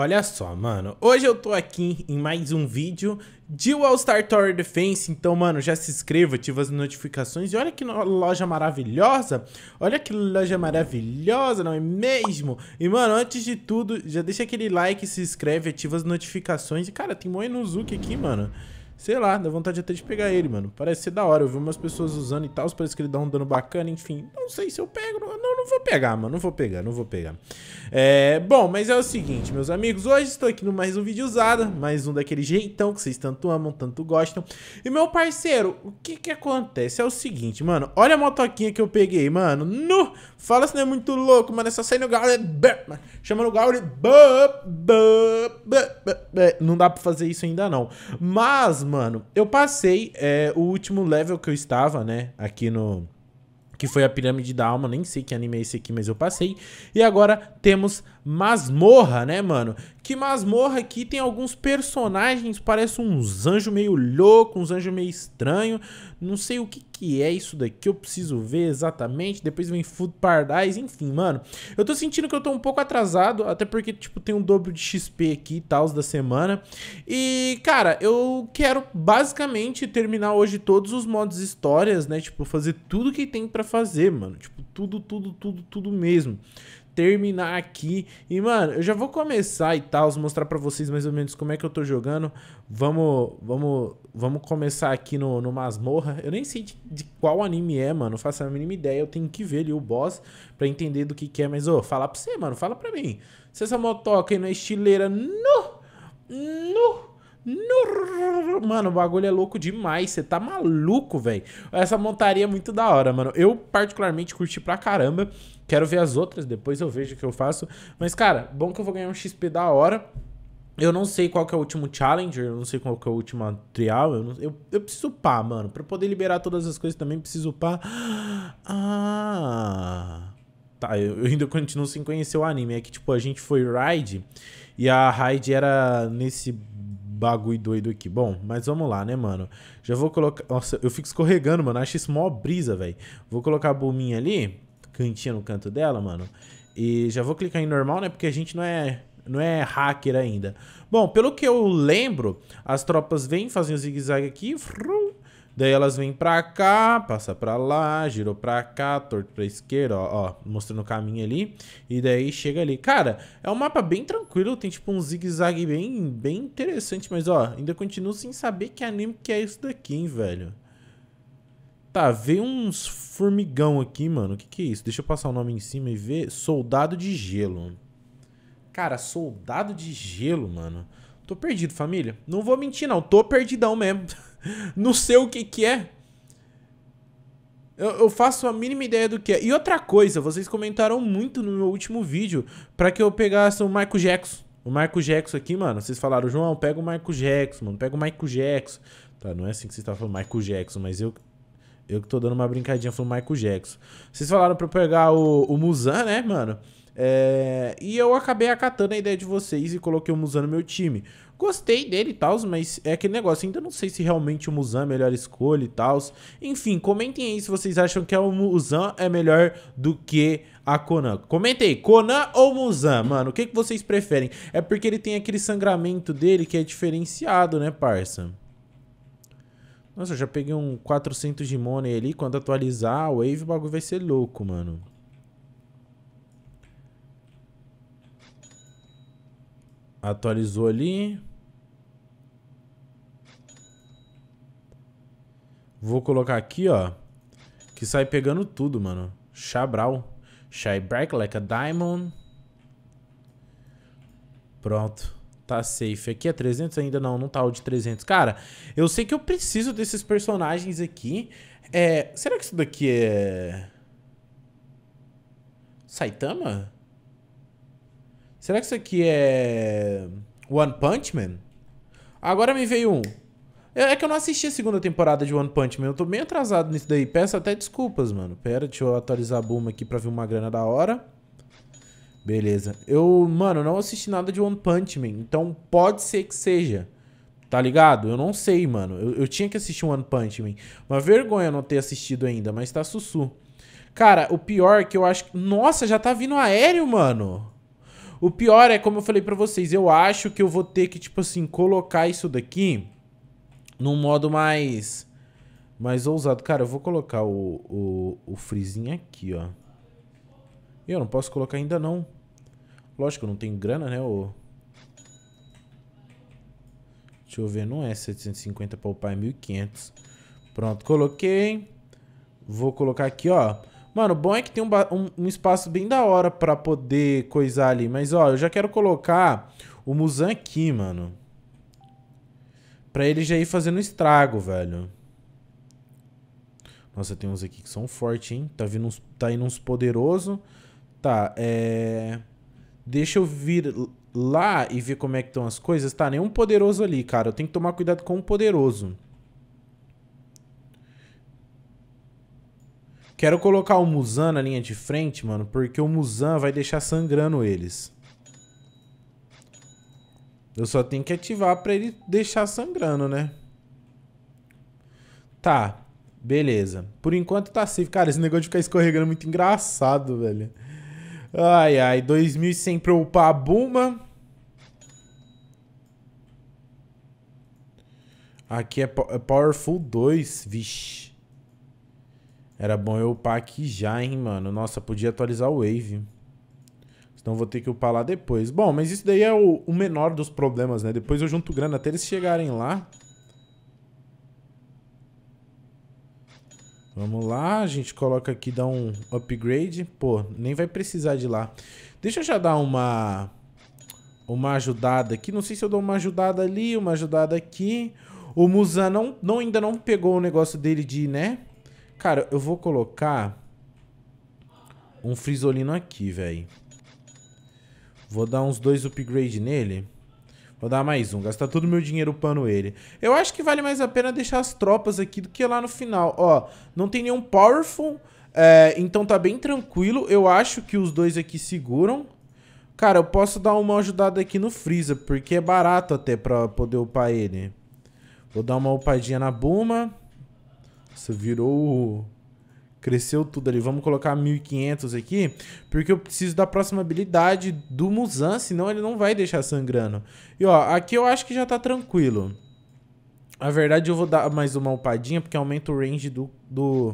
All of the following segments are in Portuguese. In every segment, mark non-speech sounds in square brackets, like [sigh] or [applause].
Olha só, mano, hoje eu tô aqui em mais um vídeo de All-Star Tower Defense, então, mano, já se inscreva, ativa as notificações e olha que loja maravilhosa, olha que loja maravilhosa, não é mesmo? E, mano, antes de tudo, já deixa aquele like, se inscreve, ativa as notificações e, cara, tem Inuzuki aqui, mano. Sei lá, dá vontade até de pegar ele, mano. Parece ser da hora. Eu vi umas pessoas usando e tal, parece que ele dá um dano bacana, enfim. Não sei se eu pego. Não, não vou pegar, mano. Não vou pegar, não vou pegar. É, bom, mas é o seguinte, meus amigos. Hoje estou aqui no mais um vídeo usado. Mais um daquele jeitão que vocês tanto amam, tanto gostam. E, meu parceiro, o que que acontece? É o seguinte, mano. Olha a motoquinha que eu peguei, mano. No! Fala se não é muito louco, mano. É só sair no galo. Chama no galo. Não dá pra fazer isso ainda, não. Mas, mano, eu passei é, o último level que eu estava, né? Aqui no. Que foi a pirâmide da alma, nem sei que anime é esse aqui, mas eu passei. E agora temos masmorra, né, mano? Que masmorra aqui tem alguns personagens, parece uns anjos meio louco, uns anjos meio estranho. Não sei o que, que é isso daqui, eu preciso ver exatamente. Depois vem Food Paradise, enfim, mano. Eu tô sentindo que eu tô um pouco atrasado, até porque, tipo, tem um dobro de XP aqui e tal, da semana. E, cara, eu quero basicamente terminar hoje todos os modos histórias, né? Tipo, fazer tudo que tem para fazer, mano. Tipo, tudo, tudo, tudo, tudo mesmo terminar aqui. E, mano, eu já vou começar e tal, mostrar para vocês mais ou menos como é que eu tô jogando. Vamos, vamos, vamos começar aqui no, no Masmorra. Eu nem sei de, de qual anime é, mano, não faço a mínima ideia. Eu tenho que ver ali o boss para entender do que que é. Mas, ô, fala pra você, mano, fala pra mim. Se é essa motoca aí na estileira, no, no... Mano, o bagulho é louco demais. Você tá maluco, velho. Essa montaria é muito da hora, mano. Eu, particularmente, curti pra caramba. Quero ver as outras, depois eu vejo o que eu faço. Mas, cara, bom que eu vou ganhar um XP da hora. Eu não sei qual que é o último Challenger, eu não sei qual que é o último trial. Eu, não, eu, eu preciso upar, mano. Pra poder liberar todas as coisas também, preciso upar. Ah. Tá, eu, eu ainda continuo sem conhecer o anime. É que, tipo, a gente foi ride e a ride era nesse bagulho doido aqui. Bom, mas vamos lá, né, mano? Já vou colocar... Nossa, eu fico escorregando, mano. Acho isso mó brisa, velho. Vou colocar a buminha ali, cantinha no canto dela, mano. E já vou clicar em normal, né? Porque a gente não é não é hacker ainda. Bom, pelo que eu lembro, as tropas vêm, fazem o zigue-zague aqui, Daí elas vêm pra cá, passa pra lá, girou pra cá, torto pra esquerda, ó, ó, mostrando o caminho ali. E daí chega ali. Cara, é um mapa bem tranquilo, tem tipo um zigue-zague bem, bem interessante, mas ó, ainda continuo sem saber que anime que é isso daqui, hein, velho. Tá, veio uns formigão aqui, mano. O que que é isso? Deixa eu passar o nome em cima e ver. Soldado de Gelo. Cara, Soldado de Gelo, mano. Tô perdido, família. Não vou mentir, não. Tô perdidão mesmo. [laughs] [laughs] não sei o que que é. Eu, eu, faço a mínima ideia do que é. E outra coisa, vocês comentaram muito no meu último vídeo para que eu pegasse o Michael Jackson. O Michael Jackson aqui, mano, vocês falaram, João, pega o Michael Jackson, mano, pega o Michael Jackson. Tá, não é assim que vocês estavam tá falando Michael Jackson, mas eu eu que tô dando uma brincadinha falando Michael Jackson. Vocês falaram pra eu pegar o, o Muzan, né, mano? É, e eu acabei acatando a ideia de vocês e coloquei o Muzan no meu time. Gostei dele e tal, mas é aquele negócio. Ainda não sei se realmente o Muzan é a melhor escolha e tal. Enfim, comentem aí se vocês acham que é o Muzan é melhor do que a Conan. Comentem aí, Conan ou Muzan, mano? O que, que vocês preferem? É porque ele tem aquele sangramento dele que é diferenciado, né, parça? Nossa, eu já peguei um 400 de money ali. Quando atualizar a wave, o bagulho vai ser louco, mano. Atualizou ali. Vou colocar aqui, ó. Que sai pegando tudo, mano. Chabral. Shy break like a diamond. Pronto. Tá safe. Aqui é 300 ainda? Não, não tá o de 300. Cara, eu sei que eu preciso desses personagens aqui. É... Será que isso daqui é... Saitama? Será que isso aqui é... One Punch Man? Agora me veio um. É, é que eu não assisti a segunda temporada de One Punch Man. Eu tô meio atrasado nisso daí. Peço até desculpas, mano. Pera, deixa eu atualizar a Bulma aqui pra ver uma grana da hora. Beleza. Eu, mano, não assisti nada de One Punch Man. Então pode ser que seja. Tá ligado? Eu não sei, mano. Eu, eu tinha que assistir One Punch Man. Uma vergonha não ter assistido ainda, mas tá sussu. Cara, o pior é que eu acho. Nossa, já tá vindo aéreo, mano. O pior é, como eu falei pra vocês, eu acho que eu vou ter que, tipo assim, colocar isso daqui num modo mais mais ousado. Cara, eu vou colocar o, o, o frizinho aqui, ó. Eu não posso colocar ainda não. Lógico, eu não tenho grana, né? Ô. Deixa eu ver, não é 750 para upar, é 1500. Pronto, coloquei. Vou colocar aqui, ó. Mano, o bom é que tem um, um, um espaço bem da hora para poder coisar ali. Mas, ó, eu já quero colocar o Muzan aqui, mano. Pra ele já ir fazendo estrago, velho. Nossa, tem uns aqui que são fortes, hein? Tá, vindo uns, tá indo uns poderoso. Tá, é... Deixa eu vir lá e ver como é que estão as coisas. Tá, nenhum poderoso ali, cara. Eu tenho que tomar cuidado com o poderoso. Quero colocar o Muzan na linha de frente, mano, porque o Muzan vai deixar sangrando eles. Eu só tenho que ativar pra ele deixar sangrando, né? Tá. Beleza. Por enquanto tá safe. Cara, esse negócio de ficar escorregando é muito engraçado, velho. Ai, ai. 2100 pra upar a Buma. Aqui é, é Powerful 2. Vixe. Era bom eu upar aqui já, hein, mano. Nossa, podia atualizar o Wave. Então vou ter que upar lá depois. Bom, mas isso daí é o, o menor dos problemas, né? Depois eu junto grana até eles chegarem lá. Vamos lá, a gente coloca aqui, dá um upgrade. Pô, nem vai precisar de lá. Deixa eu já dar uma... Uma ajudada aqui. Não sei se eu dou uma ajudada ali, uma ajudada aqui. O Muzan não, não, ainda não pegou o negócio dele de, né? Cara, eu vou colocar... Um frisolino aqui, velho. Vou dar uns dois upgrades nele. Vou dar mais um, gastar todo o meu dinheiro upando ele. Eu acho que vale mais a pena deixar as tropas aqui do que lá no final. Ó, não tem nenhum powerful, é, então tá bem tranquilo. Eu acho que os dois aqui seguram. Cara, eu posso dar uma ajudada aqui no Freeza, porque é barato até pra poder upar ele. Vou dar uma upadinha na Buma. Você virou Cresceu tudo ali. Vamos colocar 1500 aqui, porque eu preciso da próxima habilidade do Muzan, senão ele não vai deixar sangrando. E ó, aqui eu acho que já tá tranquilo. Na verdade, eu vou dar mais uma upadinha, porque aumenta o range do, do,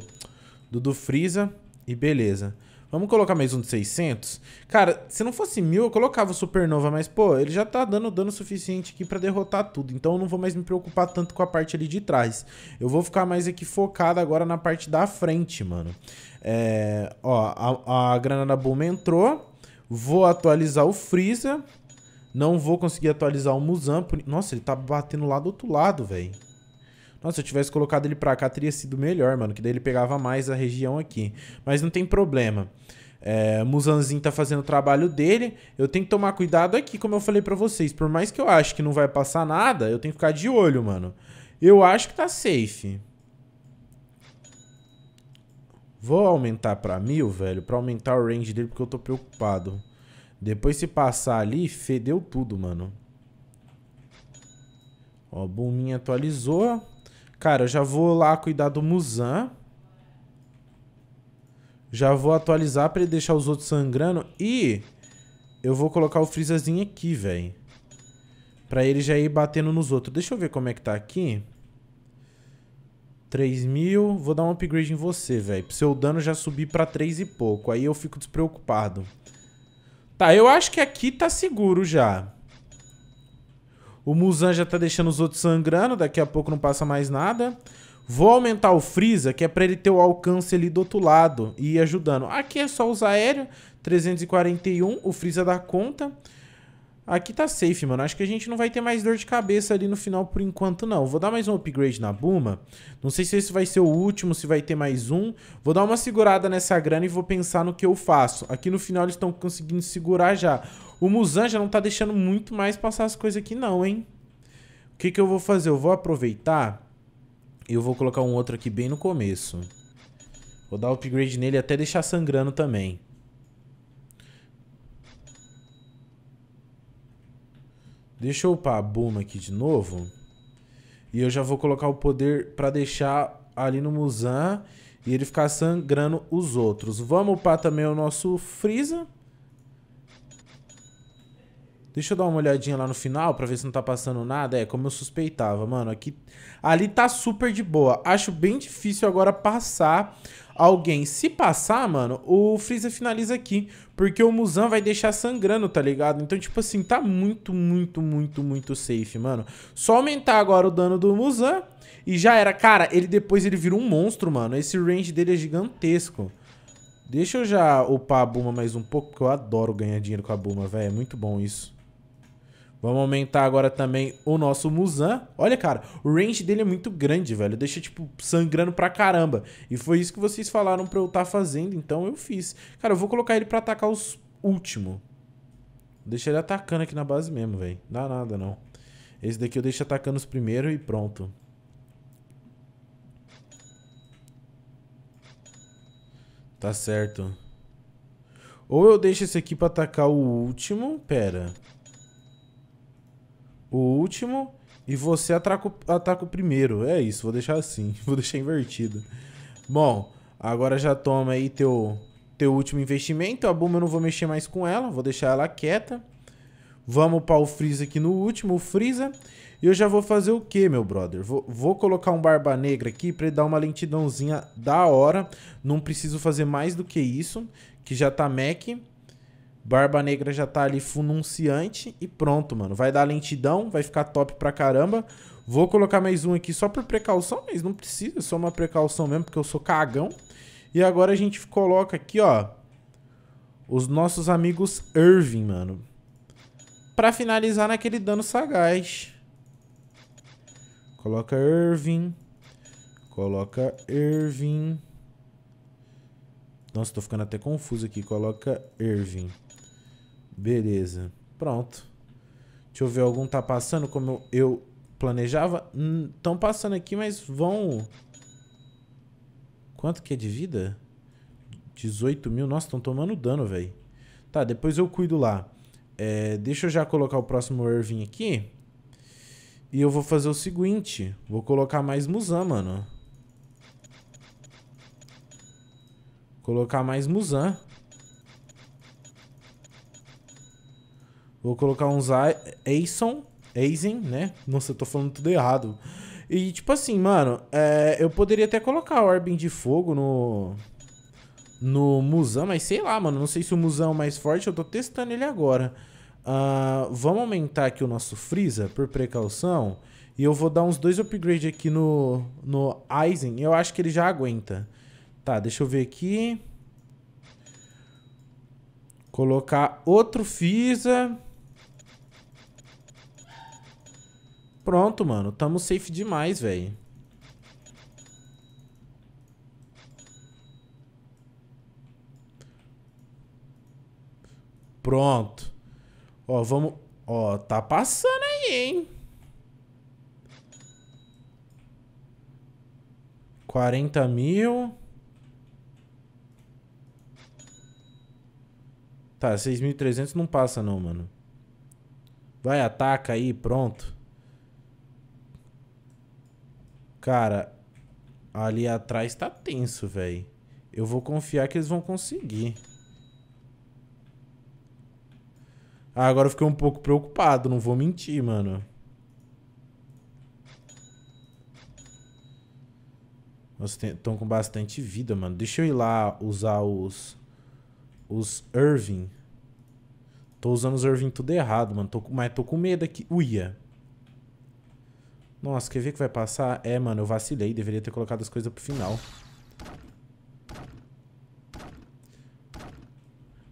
do, do Freeza. E beleza. Vamos colocar mais um de 600? Cara, se não fosse mil, eu colocava o Supernova, mas, pô, ele já tá dando dano suficiente aqui pra derrotar tudo. Então eu não vou mais me preocupar tanto com a parte ali de trás. Eu vou ficar mais aqui focado agora na parte da frente, mano. É, ó, a, a Granada Boom entrou. Vou atualizar o Freeza. Não vou conseguir atualizar o Muzan. Por... Nossa, ele tá batendo lá do outro lado, velho. Nossa, se eu tivesse colocado ele pra cá, teria sido melhor, mano. Que daí ele pegava mais a região aqui. Mas não tem problema. É, Muzanzin tá fazendo o trabalho dele. Eu tenho que tomar cuidado aqui, como eu falei para vocês. Por mais que eu acho que não vai passar nada, eu tenho que ficar de olho, mano. Eu acho que tá safe. Vou aumentar pra mil, velho, pra aumentar o range dele, porque eu tô preocupado. Depois se passar ali, fedeu tudo, mano. Ó, o bombinha atualizou. Cara, eu já vou lá cuidar do Muzan. Já vou atualizar pra ele deixar os outros sangrando. E eu vou colocar o Freezazinho aqui, velho. Pra ele já ir batendo nos outros. Deixa eu ver como é que tá aqui. 3 mil. Vou dar um upgrade em você, velho. Pro seu dano já subir pra 3 e pouco. Aí eu fico despreocupado. Tá, eu acho que aqui tá seguro já. O Muzan já tá deixando os outros sangrando. Daqui a pouco não passa mais nada. Vou aumentar o Freeza, que é para ele ter o alcance ali do outro lado e ir ajudando. Aqui é só usar aéreo, 341, o Freeza dá conta. Aqui tá safe, mano. Acho que a gente não vai ter mais dor de cabeça ali no final por enquanto, não. Vou dar mais um upgrade na Buma. Não sei se esse vai ser o último, se vai ter mais um. Vou dar uma segurada nessa grana e vou pensar no que eu faço. Aqui no final eles estão conseguindo segurar já. O Muzan já não tá deixando muito mais passar as coisas aqui não, hein? O que que eu vou fazer? Eu vou aproveitar e eu vou colocar um outro aqui bem no começo. Vou dar upgrade nele até deixar sangrando também. Deixa eu upar a Boom aqui de novo. E eu já vou colocar o poder pra deixar ali no Muzan e ele ficar sangrando os outros. Vamos upar também o nosso Freeza. Deixa eu dar uma olhadinha lá no final pra ver se não tá passando nada. É, como eu suspeitava, mano. Aqui, ali tá super de boa. Acho bem difícil agora passar alguém. Se passar, mano, o Freeza finaliza aqui. Porque o Muzan vai deixar sangrando, tá ligado? Então, tipo assim, tá muito, muito, muito, muito safe, mano. Só aumentar agora o dano do Muzan e já era. Cara, ele depois ele vira um monstro, mano. Esse range dele é gigantesco. Deixa eu já upar a Buma mais um pouco, porque eu adoro ganhar dinheiro com a Buma, velho. É muito bom isso. Vamos aumentar agora também o nosso Muzan. Olha, cara, o range dele é muito grande, velho. Deixa, tipo, sangrando pra caramba. E foi isso que vocês falaram pra eu estar tá fazendo, então eu fiz. Cara, eu vou colocar ele pra atacar os últimos. Deixa ele atacando aqui na base mesmo, velho. Dá nada, não. Esse daqui eu deixo atacando os primeiros e pronto. Tá certo. Ou eu deixo esse aqui pra atacar o último. Pera. Pera o último e você ataca o, ataca o primeiro. É isso, vou deixar assim, [laughs] vou deixar invertido. Bom, agora já toma aí teu, teu último investimento. A bomba eu não vou mexer mais com ela, vou deixar ela quieta. Vamos para o Freeza aqui no último, o Freeza. E eu já vou fazer o que, meu brother? Vou, vou, colocar um Barba Negra aqui para ele dar uma lentidãozinha da hora. Não preciso fazer mais do que isso, que já tá mech. Barba Negra já tá ali fununciante e pronto, mano. Vai dar lentidão, vai ficar top pra caramba. Vou colocar mais um aqui só por precaução, mas não precisa, só uma precaução mesmo, porque eu sou cagão. E agora a gente coloca aqui, ó, os nossos amigos Irving, mano. Pra finalizar naquele dano sagaz. Coloca Irving. Coloca Irving. Nossa, tô ficando até confuso aqui. Coloca Irving. Beleza. Pronto. Deixa eu ver, algum tá passando como eu, planejava? Estão hum, passando aqui, mas vão... Quanto que é de vida? 18 mil. Nossa, estão tomando dano, velho. Tá, depois eu cuido lá. É, deixa eu já colocar o próximo Irving aqui. E eu vou fazer o seguinte. Vou colocar mais Musan, mano. Colocar mais Musan. Vou colocar uns Aison, Aizen, né? Nossa, eu tô falando tudo errado. E tipo assim, mano, é, eu poderia até colocar a Orbe de Fogo no no Muzan, mas sei lá, mano. Não sei se o Muzan é o mais forte, eu tô testando ele agora. Uh, vamos aumentar aqui o nosso Freeza, por precaução. E eu vou dar uns dois upgrades aqui no, no Aizen. Eu acho que ele já aguenta. Tá, deixa eu ver aqui. Colocar outro Freeza. Pronto, mano. Tamo safe demais, velho. Pronto. Ó, vamos... Ó, tá passando aí, hein? 40 mil... Tá, 6.300 não passa não, mano. Vai, ataca aí, pronto. Cara, ali atrás tá tenso, velho. Eu vou confiar que eles vão conseguir. Ah, agora eu fiquei um pouco preocupado, não vou mentir, mano. Nossa, estão com bastante vida, mano. Deixa eu ir lá usar os... Os Irving. Tô usando os Irving tudo errado, mano. Tô, mas tô com medo aqui. Uia. Nossa, quer ver que vai passar? É, mano, eu vacilei. Deveria ter colocado as coisas pro final.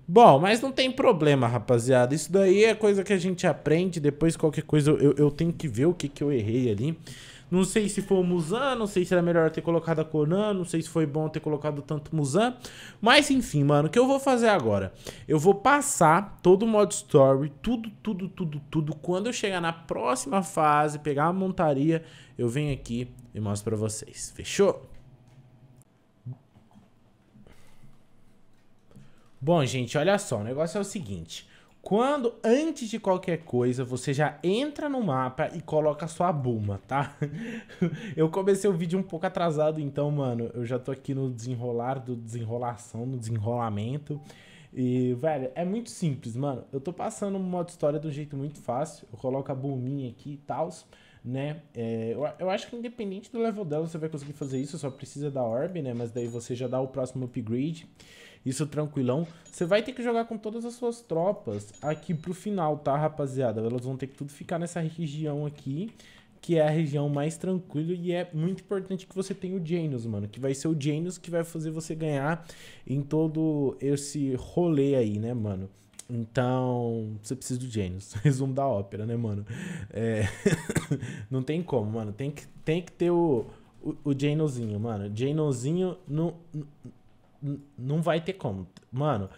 Bom, mas não tem problema, rapaziada. Isso daí é coisa que a gente aprende. Depois, qualquer coisa, eu, eu tenho que ver o que, que eu errei ali. Não sei se foi o Musan, não sei se era melhor ter colocado a Conan, não sei se foi bom ter colocado tanto Musan. Mas enfim, mano, o que eu vou fazer agora? Eu vou passar todo o modo story, tudo, tudo, tudo, tudo. Quando eu chegar na próxima fase, pegar a montaria, eu venho aqui e mostro pra vocês. Fechou? Bom, gente, olha só, o negócio é o seguinte. Quando, antes de qualquer coisa, você já entra no mapa e coloca sua buma, tá? [laughs] eu comecei o vídeo um pouco atrasado, então, mano, eu já tô aqui no desenrolar do desenrolação, no desenrolamento. E, velho, é muito simples, mano. Eu tô passando o modo história de um jeito muito fácil. Eu coloco a buminha aqui e tal, né? É, eu, eu acho que independente do level dela, você vai conseguir fazer isso. Só precisa da orb, né? Mas daí você já dá o próximo upgrade isso tranquilão. Você vai ter que jogar com todas as suas tropas aqui pro final, tá, rapaziada? Elas vão ter que tudo ficar nessa região aqui, que é a região mais tranquila e é muito importante que você tenha o Janus, mano, que vai ser o Janus que vai fazer você ganhar em todo esse rolê aí, né, mano? Então, você precisa do Janus. [laughs] Resumo da ópera, né, mano? É... [laughs] não tem como, mano. Tem que, tem que ter o, o, o Janozinho, mano. Janozinho não, não vai ter como. Mano,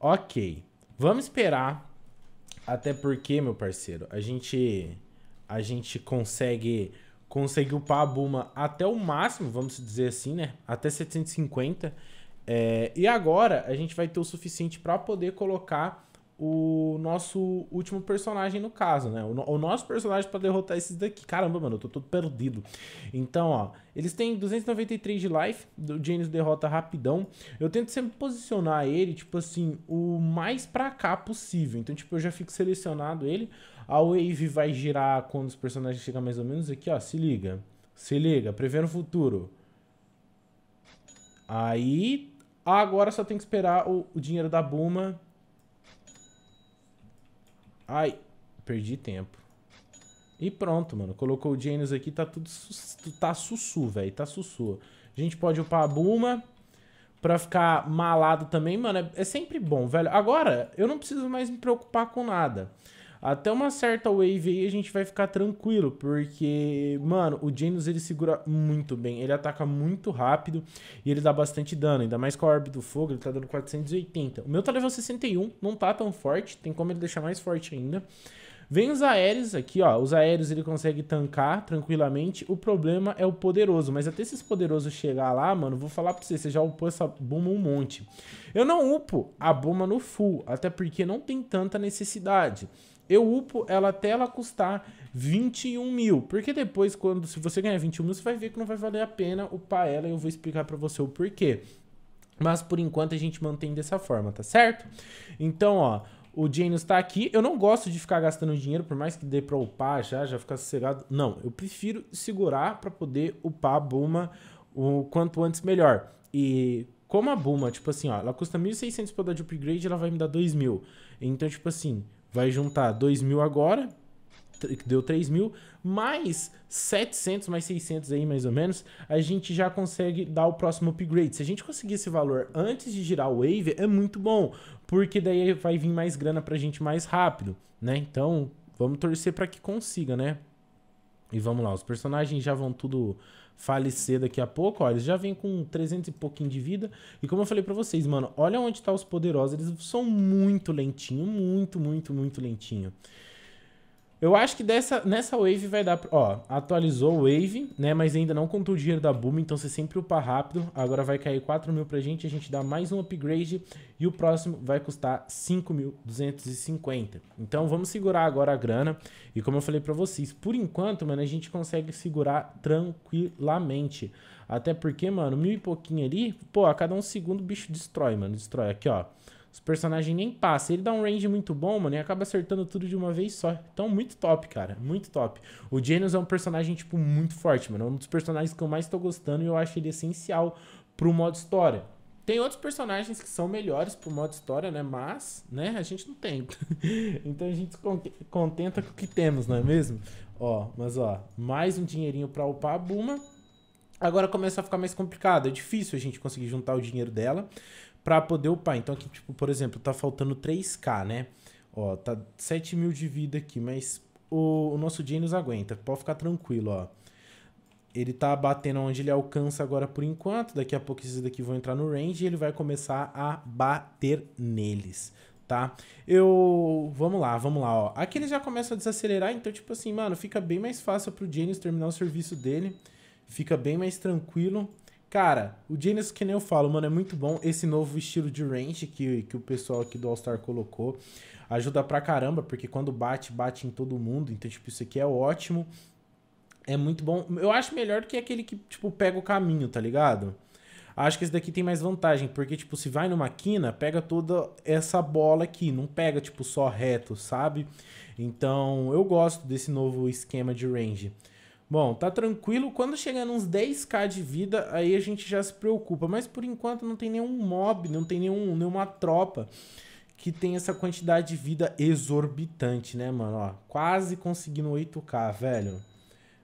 ok. Vamos esperar. Até porque, meu parceiro, a gente. A gente consegue. consegue upar a Buma até o máximo, vamos dizer assim, né? Até 750. É, e agora a gente vai ter o suficiente para poder colocar o nosso último personagem no caso, né? O, o nosso personagem para derrotar esses daqui. Caramba, mano, eu tô todo perdido. Então, ó, eles têm 293 de life, o Genius derrota rapidão. Eu tento sempre posicionar ele, tipo assim, o mais para cá possível. Então, tipo, eu já fico selecionado ele. A wave vai girar quando os personagens chegam mais ou menos aqui, ó, se liga. Se liga, prevendo o futuro. Aí, agora só tem que esperar o, o dinheiro da Buma Ai, perdi tempo. E pronto, mano. Colocou o Janus aqui, tá tudo... Tá sussu, velho. Tá sussu. A gente pode upar a Buma pra ficar malado também. Mano, é, é sempre bom, velho. Agora, eu não preciso mais me preocupar com nada. Até uma certa wave aí a gente vai ficar tranquilo, porque, mano, o Janus ele segura muito bem, ele ataca muito rápido e ele dá bastante dano, ainda mais com a Orbe do Fogo, ele tá dando 480. O meu tá level 61, não tá tão forte, tem como ele deixar mais forte ainda. Vem os aéreos aqui, ó. Os aéreos ele consegue tancar tranquilamente. O problema é o poderoso. Mas até esses poderosos chegar lá, mano, vou falar pra você. Você já upou essa bomba um monte. Eu não upo a bomba no full. Até porque não tem tanta necessidade. Eu upo ela até ela custar 21 mil. Porque depois, quando se você ganhar 21 mil, você vai ver que não vai valer a pena upar ela e eu vou explicar para você o porquê. Mas por enquanto a gente mantém dessa forma, tá certo? Então, ó, o Janus tá aqui. Eu não gosto de ficar gastando dinheiro, por mais que dê pra upar já, já ficar sossegado. Não, eu prefiro segurar para poder upar a Buma o quanto antes melhor. E como a Buma, tipo assim, ó, ela custa 1.600 pra dar de upgrade, ela vai me dar 2.000. Então, tipo assim, Vai juntar 2 mil agora, que deu 3 mil, mais 700, mais 600 aí mais ou menos, a gente já consegue dar o próximo upgrade. Se a gente conseguir esse valor antes de girar o Wave, é muito bom, porque daí vai vir mais grana pra gente mais rápido, né? Então, vamos torcer para que consiga, né? E vamos lá, os personagens já vão tudo falecer daqui a pouco, ó, eles já vêm com 300 e pouquinho de vida. E como eu falei para vocês, mano, olha onde tá os poderosos, eles são muito lentinho, muito, muito, muito lentinho. Eu acho que dessa, nessa wave vai dar... Ó, atualizou o wave, né? Mas ainda não contou o dinheiro da boom, então você sempre upa rápido. Agora vai cair 4 mil pra gente, a gente dá mais um upgrade e o próximo vai custar 5.250. Então vamos segurar agora a grana. E como eu falei pra vocês, por enquanto, mano, a gente consegue segurar tranquilamente. Até porque, mano, mil e pouquinho ali, pô, a cada um segundo o bicho destrói, mano. Destrói aqui, ó. Os personagens nem passam. Ele dá um range muito bom, mano, e acaba acertando tudo de uma vez só. Então, muito top, cara. Muito top. O Genos é um personagem, tipo, muito forte, mano. É um dos personagens que eu mais tô gostando e eu acho ele essencial pro modo história. Tem outros personagens que são melhores pro modo história, né? Mas, né, a gente não tem. [laughs] então a gente se contenta com o que temos, não é mesmo? Ó, mas ó, mais um dinheirinho pra upar a Buma. Agora começa a ficar mais complicado, é difícil a gente conseguir juntar o dinheiro dela para poder upar. Então aqui, tipo, por exemplo, tá faltando 3k, né? Ó, tá 7 mil de vida aqui, mas o, o nosso Janus aguenta. Pode ficar tranquilo, ó. Ele tá batendo onde ele alcança agora por enquanto. Daqui a pouco esses daqui vão entrar no range e ele vai começar a bater neles, tá? Eu... Vamos lá, vamos lá, ó. Aqui ele já começa a desacelerar, então, tipo assim, mano, fica bem mais fácil pro Janus terminar o serviço dele. Fica bem mais tranquilo. Cara, o Genius, que nem eu falo, mano, é muito bom esse novo estilo de range que, que o pessoal aqui do All-Star colocou. Ajuda pra caramba, porque quando bate, bate em todo mundo. Então, tipo, isso aqui é ótimo. É muito bom. Eu acho melhor do que aquele que, tipo, pega o caminho, tá ligado? Acho que esse daqui tem mais vantagem, porque, tipo, se vai numa quina, pega toda essa bola aqui, não pega, tipo, só reto, sabe? Então, eu gosto desse novo esquema de range. Bom, tá tranquilo. Quando chegar nos 10k de vida, aí a gente já se preocupa. Mas por enquanto não tem nenhum mob, não tem nenhum, nenhuma tropa que tem essa quantidade de vida exorbitante, né, mano? Ó, quase conseguindo 8k, velho.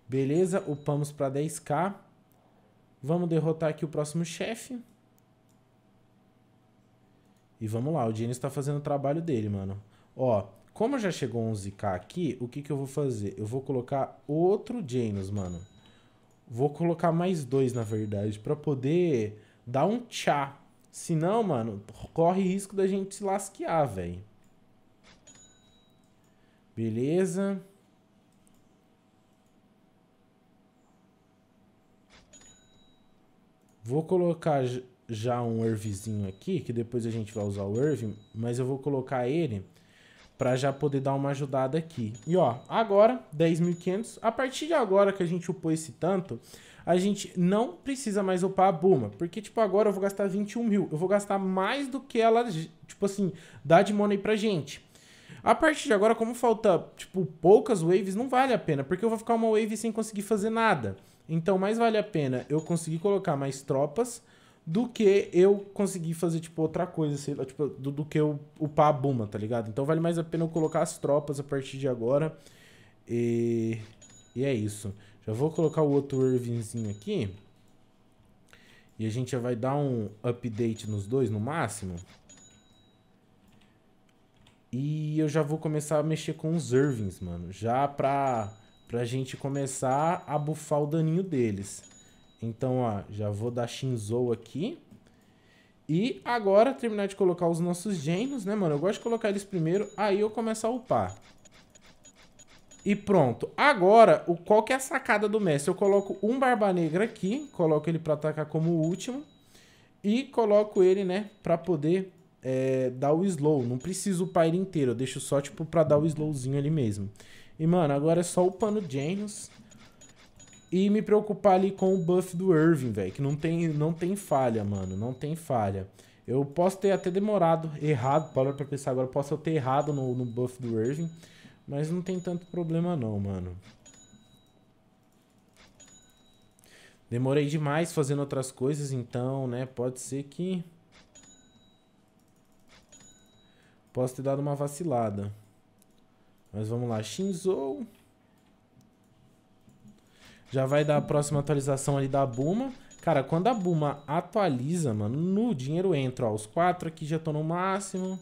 Beleza, upamos pra 10k. Vamos derrotar aqui o próximo chefe. E vamos lá, o Genius tá fazendo o trabalho dele, mano. Ó, como já chegou 11k aqui, o que, que eu vou fazer? Eu vou colocar outro Janus, mano. Vou colocar mais dois, na verdade, pra poder dar um tchá. Senão, mano, corre risco da gente se lasquear, velho. Beleza. Vou colocar já um Irvzinho aqui, que depois a gente vai usar o Irv, mas eu vou colocar ele para já poder dar uma ajudada aqui. E ó, agora 10.500, a partir de agora que a gente upou esse tanto, a gente não precisa mais upar a Buma, porque tipo agora eu vou gastar 21 mil, eu vou gastar mais do que ela, tipo assim, dá de money pra gente. A partir de agora, como falta, tipo, poucas waves, não vale a pena, porque eu vou ficar uma wave sem conseguir fazer nada. Então, mais vale a pena eu conseguir colocar mais tropas, do que eu conseguir fazer, tipo, outra coisa, sei lá, tipo, do, do que eu upar a Buma, tá ligado? Então vale mais a pena eu colocar as tropas a partir de agora. E, e é isso. Já vou colocar o outro Irvinzinho aqui. E a gente já vai dar um update nos dois, no máximo. E eu já vou começar a mexer com os Irvings, mano. Já pra, pra gente começar a bufar o daninho deles. Então, ó, já vou dar Shinzou aqui. E agora, terminar de colocar os nossos genos, né, mano? Eu gosto de colocar eles primeiro, aí eu começo a upar. E pronto. Agora, o, qual que é a sacada do mestre? Eu coloco um Barba Negra aqui, coloco ele pra atacar como o último. E coloco ele, né, pra poder é, dar o slow. Não preciso upar ele inteiro, eu deixo só, tipo, pra dar o slowzinho ali mesmo. E, mano, agora é só upando Genos e me preocupar ali com o buff do Irving, velho. Que não tem, não tem falha, mano. Não tem falha. Eu posso ter até demorado, errado, para pra pensar agora, posso ter errado no, no buff do Irving. Mas não tem tanto problema não, mano. Demorei demais fazendo outras coisas, então, né? Pode ser que... Posso ter dado uma vacilada. Mas vamos lá. Shinzou... Já vai dar a próxima atualização ali da Buma. Cara, quando a Buma atualiza, mano, no dinheiro entra, ó. Os quatro aqui já estão no máximo.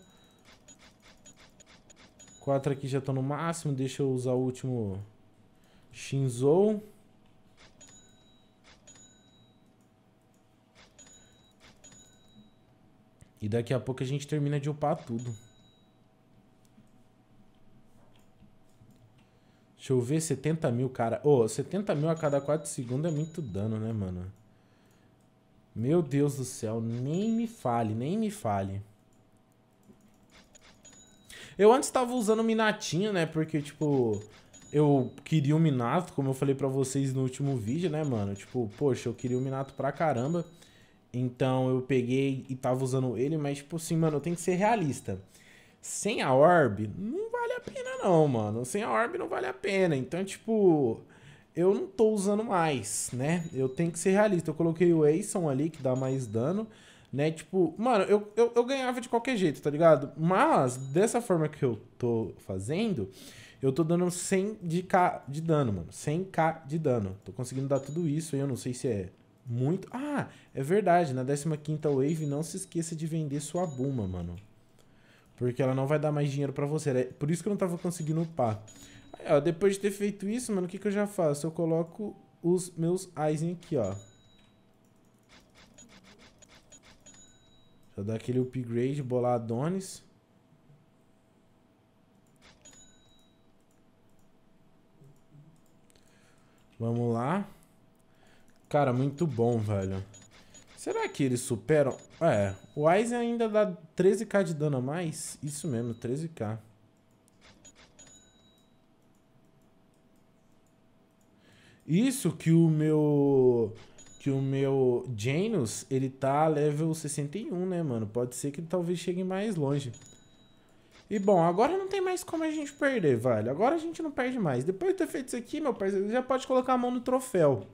Quatro aqui já estão no máximo. Deixa eu usar o último Shinzou. E daqui a pouco a gente termina de upar tudo. Deixa eu ver, 70 mil, cara. Ô, oh, 70 mil a cada 4 segundos é muito dano, né, mano? Meu Deus do céu, nem me fale, nem me fale. Eu antes tava usando Minatinha, né? Porque, tipo, eu queria o um Minato, como eu falei pra vocês no último vídeo, né, mano? Tipo, poxa, eu queria o um Minato pra caramba. Então eu peguei e tava usando ele, mas, tipo assim, mano, eu tenho que ser realista. Sem a orb, não vale a pena não, mano. Sem a orb não vale a pena. Então, tipo, eu não tô usando mais, né? Eu tenho que ser realista. Eu coloquei o Aison ali, que dá mais dano, né? Tipo, mano, eu, eu, eu ganhava de qualquer jeito, tá ligado? Mas, dessa forma que eu tô fazendo, eu tô dando 100 de, K de dano, mano. 100k de dano. Tô conseguindo dar tudo isso aí, eu não sei se é muito... Ah, é verdade, na 15ª Wave não se esqueça de vender sua Buma, mano. Porque ela não vai dar mais dinheiro pra você. É por isso que eu não tava conseguindo upar. Aí, ó, depois de ter feito isso, mano, o que, que eu já faço? Eu coloco os meus Aizen aqui, ó. Já dá aquele upgrade, boladones. Vamos lá. Cara, muito bom, velho. Será que eles superam? É, o Aizen ainda dá 13k de dano a mais. Isso mesmo, 13k. Isso que o meu... Que o meu Janus, ele tá level 61, né, mano? Pode ser que ele talvez chegue mais longe. E bom, agora não tem mais como a gente perder, velho. Agora a gente não perde mais. Depois de ter feito isso aqui, meu parceiro, já pode colocar a mão no troféu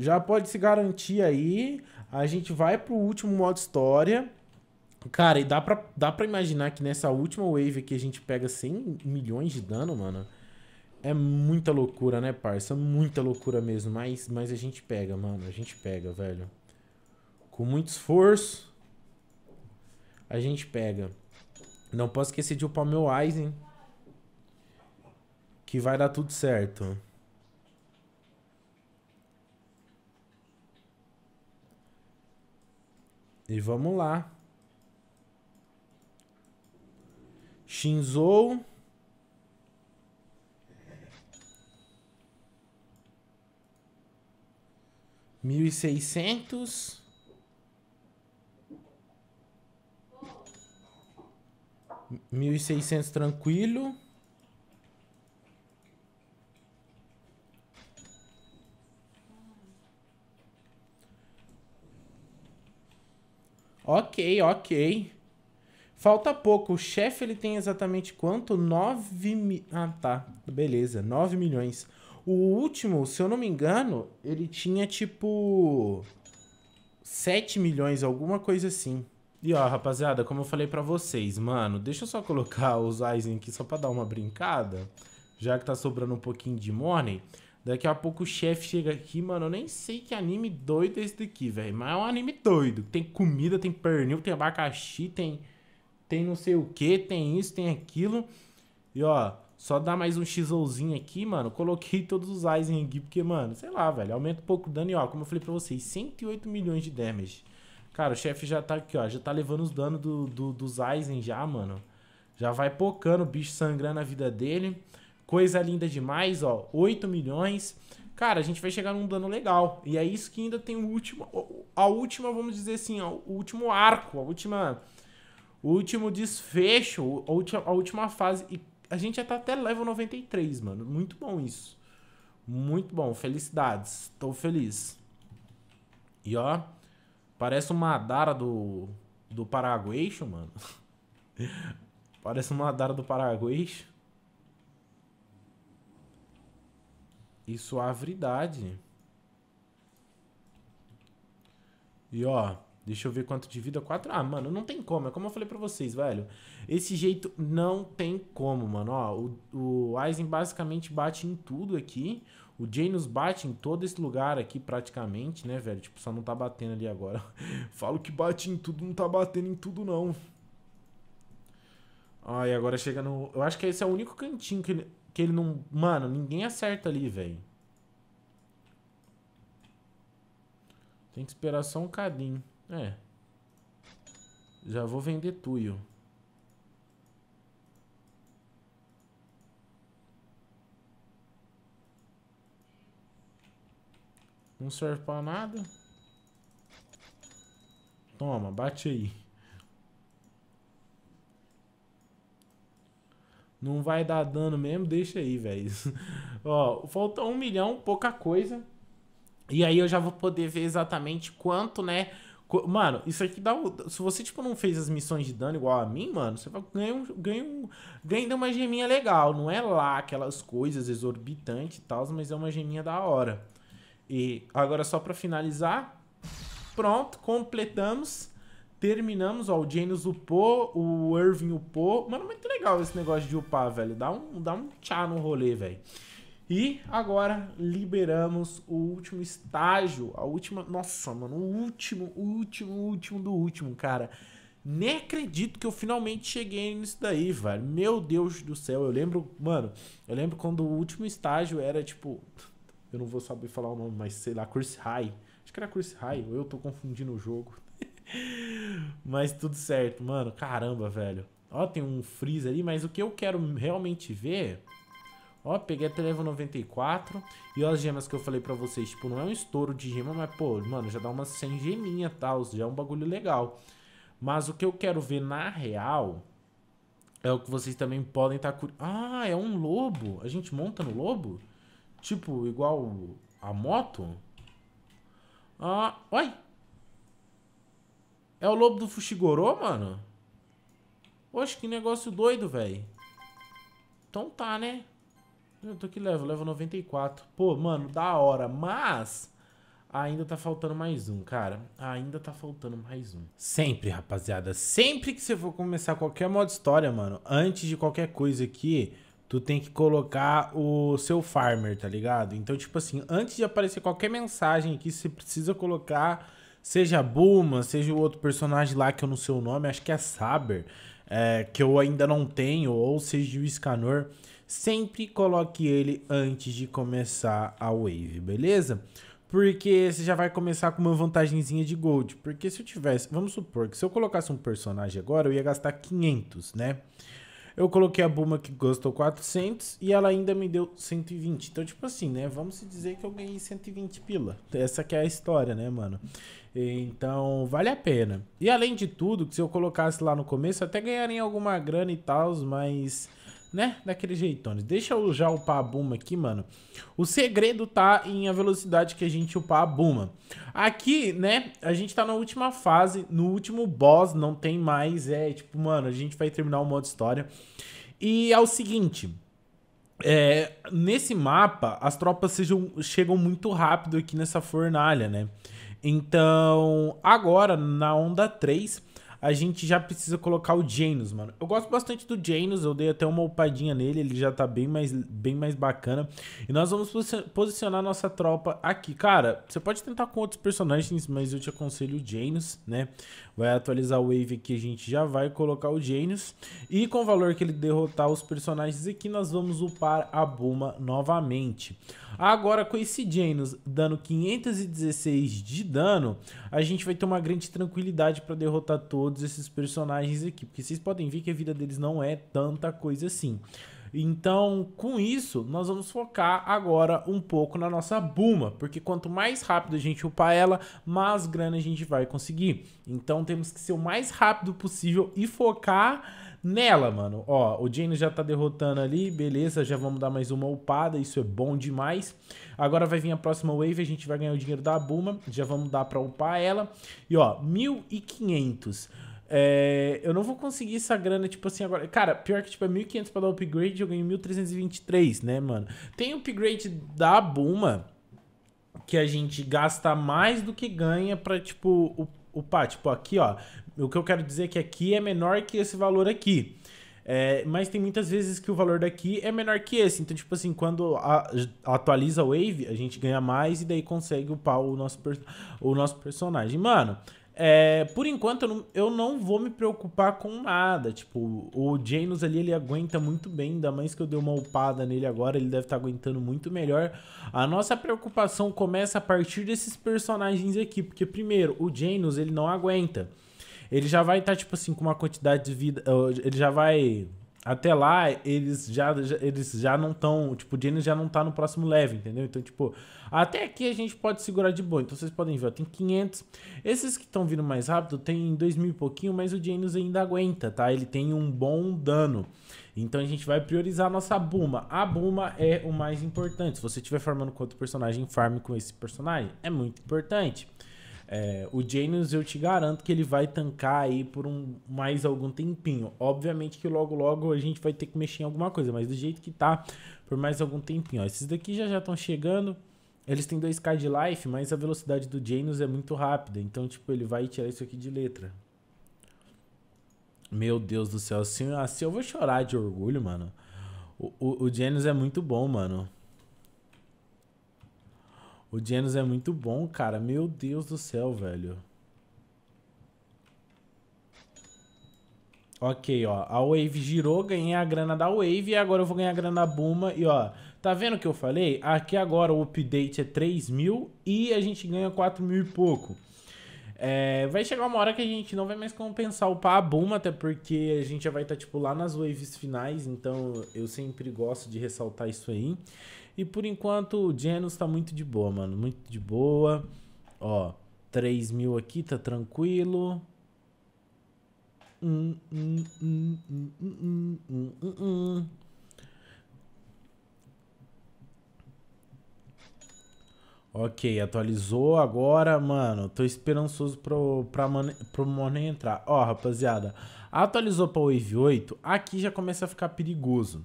já pode se garantir aí. A gente vai pro último modo história. Cara, e dá pra, dá pra imaginar que nessa última wave aqui a gente pega 100 milhões de dano, mano. É muita loucura, né, parça? É muita loucura mesmo. Mas, mas a gente pega, mano. A gente pega, velho. Com muito esforço, a gente pega. Não posso esquecer de upar meu Eisen. Que vai dar tudo certo. E vamos lá. Shinzou. Mil e seiscentos. Mil e seiscentos tranquilo. Ok, ok. Falta pouco. O chefe ele tem exatamente quanto? 9 mi... Ah, tá. Beleza, 9 milhões. O último, se eu não me engano, ele tinha tipo 7 milhões, alguma coisa assim. E ó, rapaziada, como eu falei para vocês, mano, deixa eu só colocar os eyes aqui só para dar uma brincada, já que tá sobrando um pouquinho de morning. Daqui a pouco o chefe chega aqui, mano. Eu nem sei que anime doido é esse daqui, velho. Mas é um anime doido. Tem comida, tem pernil, tem abacaxi, tem. Tem não sei o que, tem isso, tem aquilo. E ó, só dá mais um xouzinho aqui, mano. Coloquei todos os Aizen aqui, porque, mano, sei lá, velho. Aumenta um pouco o dano. E ó, como eu falei pra vocês, 108 milhões de damage. Cara, o chefe já tá aqui, ó. Já tá levando os danos do, do, dos Aizen já, mano. Já vai pocando o bicho sangrando a vida dele. Coisa linda demais, ó. 8 milhões. Cara, a gente vai chegar num dano legal. E é isso que ainda tem o último. A última, vamos dizer assim, ó, o último arco, a última. O último desfecho, a última, a última fase. E a gente já tá até level 93, mano. Muito bom isso. Muito bom. Felicidades. Tô feliz. E ó. Parece uma Adara do. Do Paragueixo, mano. [laughs] parece uma Adara do Paraguai e suavidade. E ó, deixa eu ver quanto de vida. 4. Ah, mano, não tem como. É como eu falei pra vocês, velho. Esse jeito não tem como, mano. Ó, o, o Aizen basicamente bate em tudo aqui. O Janus bate em todo esse lugar aqui praticamente, né, velho? Tipo, só não tá batendo ali agora. [laughs] Falo que bate em tudo, não tá batendo em tudo, não. Ó, e agora chega no... Eu acho que esse é o único cantinho que ele que ele não. Mano, ninguém acerta ali, velho. Tem que esperar só um cadinho. É. Já vou vender tuyo. Não serve pra nada. Toma, bate aí. Não vai dar dano mesmo, deixa aí, velho. [laughs] Ó, falta um milhão, pouca coisa. E aí eu já vou poder ver exatamente quanto, né? Mano, isso aqui dá. Se você, tipo, não fez as missões de dano igual a mim, mano, você vai ganhar um, ganha um, ganha uma geminha legal. Não é lá aquelas coisas exorbitantes e tal, mas é uma geminha da hora. E agora, só pra finalizar. Pronto, completamos terminamos, ó, o James upou, o Irving upou. Mano, muito legal esse negócio de upar, velho. Dá um, dá um tchá no rolê, velho. E agora liberamos o último estágio, a última... Nossa, mano, o último, o último, o último do último, cara. Nem acredito que eu finalmente cheguei nisso daí, velho. Meu Deus do céu, eu lembro... Mano, eu lembro quando o último estágio era, tipo... Eu não vou saber falar o nome, mas sei lá, Curse High. Acho que era Curse High, ou eu tô confundindo o jogo. [laughs] mas tudo certo, mano. Caramba, velho. Ó, tem um freeze ali, mas o que eu quero realmente ver... Ó, peguei até level 94. E ó, as gemas que eu falei pra vocês. Tipo, não é um estouro de gema, mas, pô, mano, já dá umas 100 geminha, tal. Já é um bagulho legal. Mas o que eu quero ver na real... É o que vocês também podem estar... Tá Ah, é um lobo. A gente monta no lobo? Tipo, igual a moto? Ah, oi! É o lobo do Fushigoro, mano? Oxe, que negócio doido, velho. Então tá, né? Eu tô que levo, levo 94. Pô, mano, da hora, mas... Ainda tá faltando mais um, cara. Ainda tá faltando mais um. Sempre, rapaziada. Sempre que você for começar qualquer modo história, mano, antes de qualquer coisa aqui, tu tem que colocar o seu farmer, tá ligado? Então, tipo assim, antes de aparecer qualquer mensagem aqui, você precisa colocar Seja a Bulma, seja o outro personagem lá que eu não sei o nome, acho que é Saber, é, que eu ainda não tenho, ou seja o Scanor, sempre coloque ele antes de começar a wave, beleza? Porque você já vai começar com uma vantagenzinha de gold. Porque se eu tivesse, vamos supor que se eu colocasse um personagem agora, eu ia gastar 500, né? Eu coloquei a Buma que gostou 400 e ela ainda me deu 120. Então, tipo assim, né? Vamos dizer que eu ganhei 120 pila. Essa que é a história, né, mano? Então, vale a pena. E além de tudo, que se eu colocasse lá no começo, até ganharia alguma grana e tal, mas né? Daquele jeitão. Deixa eu já upar a Buma aqui, mano. O segredo tá em a velocidade que a gente upar a Buma. Aqui, né, a gente tá na última fase, no último boss, não tem mais, é, tipo, mano, a gente vai terminar o modo história. E é o seguinte... É, nesse mapa, as tropas sejam, chegam muito rápido aqui nessa fornalha, né? Então, agora, na onda 3, a gente já precisa colocar o Janus, mano. Eu gosto bastante do Janus, eu dei até uma upadinha nele, ele já tá bem mais, bem mais bacana. E nós vamos posicionar nossa tropa aqui. Cara, você pode tentar com outros personagens, mas eu te aconselho o Janus, né? Vai atualizar o Wave aqui, a gente já vai colocar o Genius. E com o valor que ele derrotar os personagens aqui, nós vamos upar a Buma novamente. Agora com esse Genius dando 516 de dano, a gente vai ter uma grande tranquilidade para derrotar todos esses personagens aqui. Porque vocês podem ver que a vida deles não é tanta coisa assim. Então, com isso, nós vamos focar agora um pouco na nossa Buma, porque quanto mais rápido a gente upar ela, mais grana a gente vai conseguir. Então, temos que ser o mais rápido possível e focar nela, mano. Ó, o Jane já tá derrotando ali, beleza, já vamos dar mais uma upada, isso é bom demais. Agora vai vir a próxima wave, a gente vai ganhar o dinheiro da Buma, já vamos dar pra upar ela. E ó, 1500. É, eu não vou conseguir essa grana, tipo assim, agora. Cara, pior que, tipo, é 1.500 pra dar upgrade, eu ganho 1.323, né, mano? Tem upgrade da Buma que a gente gasta mais do que ganha pra, tipo, upar. Tipo, aqui, ó. O que eu quero dizer é que aqui é menor que esse valor aqui. É, mas tem muitas vezes que o valor daqui é menor que esse. Então, tipo assim, quando a, a atualiza a Wave, a gente ganha mais e daí consegue upar o nosso, o nosso personagem. Mano, é, por enquanto, eu não, eu não, vou me preocupar com nada. Tipo, o Janus ali, ele aguenta muito bem. Ainda mais que eu dei uma upada nele agora, ele deve estar tá aguentando muito melhor. A nossa preocupação começa a partir desses personagens aqui. Porque, primeiro, o Janus, ele não aguenta. Ele já vai estar, tá, tipo assim, com uma quantidade de vida... Eh, ele já vai até lá eles já, já eles já não estão, tipo, o Jennings já não tá no próximo level, entendeu? Então, tipo, até aqui a gente pode segurar de boa. Então vocês podem ver, ó, tem 500. Esses que estão vindo mais rápido tem 2 mil e pouquinho, mas o Jennings ainda aguenta, tá? Ele tem um bom dano. Então a gente vai priorizar a nossa Buma. A Buma é o mais importante. Se você estiver formando com outro personagem, farm com esse personagem. É muito importante. É, o Janus eu te garanto que ele vai tancar aí por um, mais algum tempinho. Obviamente que logo logo a gente vai ter que mexer em alguma coisa, mas do jeito que tá, por mais algum tempinho. Ó, esses daqui já já estão chegando. Eles têm 2k de life, mas a velocidade do Janus é muito rápida. Então, tipo, ele vai tirar isso aqui de letra. Meu Deus do céu, assim, assim eu vou chorar de orgulho, mano. O, o, o Janus é muito bom, mano. O Genos é muito bom, cara. Meu Deus do céu, velho. Ok, ó. A Wave girou, ganhei a grana da Wave e agora eu vou ganhar a grana da Buma. E, ó, tá vendo o que eu falei? Aqui agora o update é 3 mil e a gente ganha 4 mil e pouco. É, vai chegar uma hora que a gente não vai mais compensar upar a Buma, até porque a gente já vai estar, tá, tipo, lá nas waves finais. Então, eu sempre gosto de ressaltar isso aí. E por enquanto o Genos tá muito de boa, mano. Muito de boa. Ó, 3 mil aqui, tá tranquilo. Hum, hum, hum, ok, atualizou agora, mano. Tô esperançoso pro, pra man, pro Morning entrar. Ó, rapaziada, atualizou pra Wave 8, aqui já começa a ficar perigoso.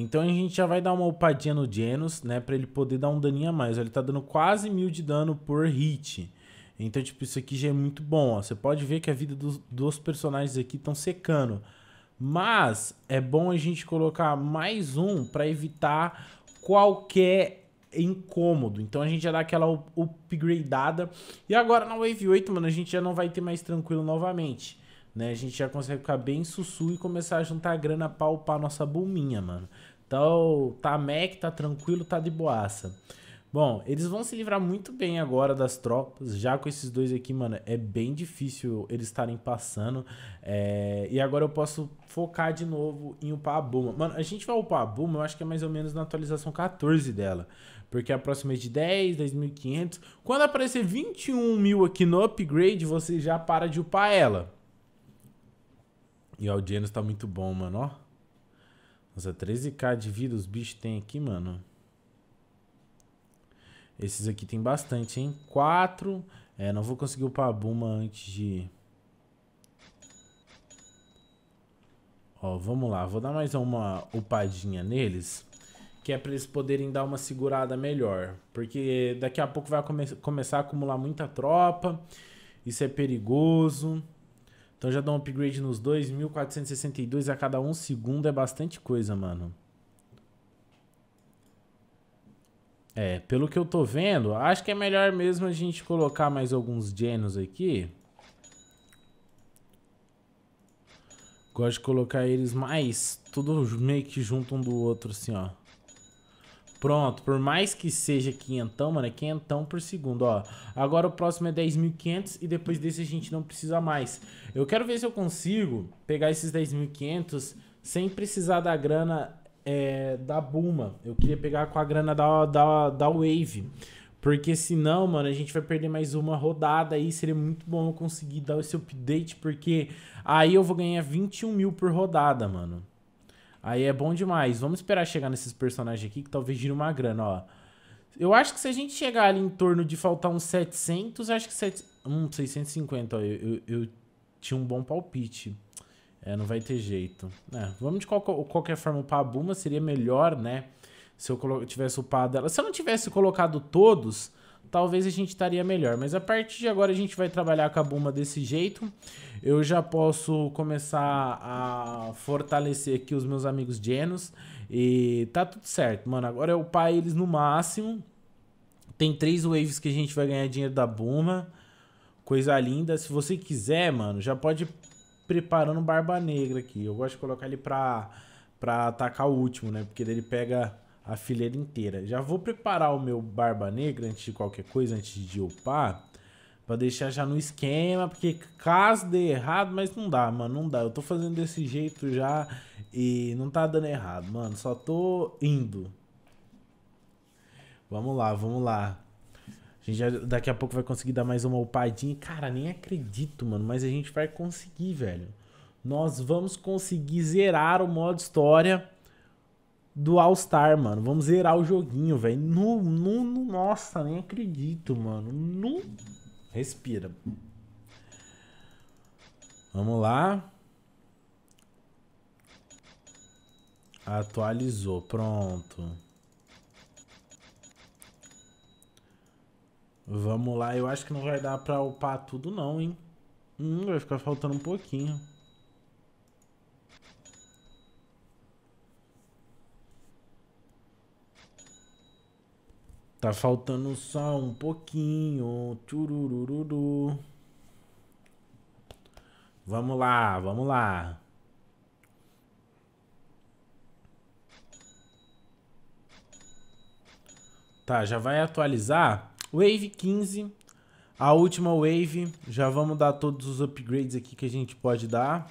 Então a gente já vai dar uma upadinha no Genos, né? Pra ele poder dar um daninho a mais. Ele tá dando quase mil de dano por hit. Então, tipo, isso aqui já é muito bom, ó. Você pode ver que a vida dos, dos personagens aqui estão secando. Mas é bom a gente colocar mais um para evitar qualquer incômodo. Então a gente já dá aquela upgradeada. E agora na Wave 8, mano, a gente já não vai ter mais tranquilo novamente. Né? A gente já consegue ficar bem sussu e começar a juntar grana pra upar nossa bulminha, mano. Então, tá mec, tá tranquilo, tá de boaça. Bom, eles vão se livrar muito bem agora das tropas. Já com esses dois aqui, mano, é bem difícil eles estarem passando. É... E agora eu posso focar de novo em upar a Buma. Mano, a gente vai upar a Buma, eu acho que é mais ou menos na atualização 14 dela. Porque a próxima é de 10, 10.500. Quando aparecer 21 mil aqui no upgrade, você já para de upar ela. E o Aldianos tá muito bom, mano, ó. Nossa, 13k de vida os bichos tem aqui, mano. Esses aqui tem bastante, hein? Quatro. É, não vou conseguir upar a Buma antes de... Ó, vamos lá. Vou dar mais uma upadinha neles. Que é pra eles poderem dar uma segurada melhor. Porque daqui a pouco vai come começar a acumular muita tropa. Isso é perigoso. Então já dá um upgrade nos dois, 1462 a cada um segundo é bastante coisa, mano. É, pelo que eu tô vendo, acho que é melhor mesmo a gente colocar mais alguns genos aqui. Gosto de colocar eles mais, tudo meio que junto um do outro, assim, ó. Pronto, por mais que seja quinhentão, mano, é quinhentão por segundo, ó. Agora o próximo é 10.500 e depois desse a gente não precisa mais. Eu quero ver se eu consigo pegar esses 10.500 sem precisar da grana é, da Buma. Eu queria pegar com a grana da, da, da Wave. Porque senão, mano, a gente vai perder mais uma rodada aí. Seria muito bom eu conseguir dar esse update, porque aí eu vou ganhar 21 mil por rodada, mano. Aí é bom demais. Vamos esperar chegar nesses personagens aqui que talvez gire uma grana, ó. Eu acho que se a gente chegar ali em torno de faltar uns 700, acho que 7, hum, 650, ó, eu, eu, eu tinha um bom palpite. É, não vai ter jeito. É, vamos de qualquer, qualquer forma upar a Buma, seria melhor, né? Se eu tivesse upado ela. Se eu não tivesse colocado todos, talvez a gente estaria melhor. Mas a partir de agora a gente vai trabalhar com a Buma desse jeito. Eu já posso começar a fortalecer aqui os meus amigos genos. E tá tudo certo, mano. Agora o é upar eles no máximo. Tem três waves que a gente vai ganhar dinheiro da Buma. Coisa linda. Se você quiser, mano, já pode ir preparando Barba Negra aqui. Eu gosto de colocar ele pra, pra atacar o último, né? Porque ele pega a fileira inteira. Já vou preparar o meu barba negra antes de qualquer coisa, antes de upar, para deixar já no esquema, porque caso dê errado, mas não dá, mano, não dá. Eu tô fazendo desse jeito já e não tá dando errado, mano, só tô indo. Vamos lá, vamos lá. A gente já, daqui a pouco vai conseguir dar mais uma upadinha. Cara, nem acredito, mano, mas a gente vai conseguir, velho. Nós vamos conseguir zerar o modo história do All-Star, mano. Vamos zerar o joguinho, velho. No, no, no, nossa, nem acredito, mano. No... Respira. Vamos lá. Atualizou, pronto. Vamos lá, eu acho que não vai dar pra upar tudo não, hein? Hum, vai ficar faltando um pouquinho. Tá faltando só um pouquinho. Vamos lá, vamos lá. Tá, já vai atualizar. Wave 15. A última wave. Já vamos dar todos os upgrades aqui que a gente pode dar.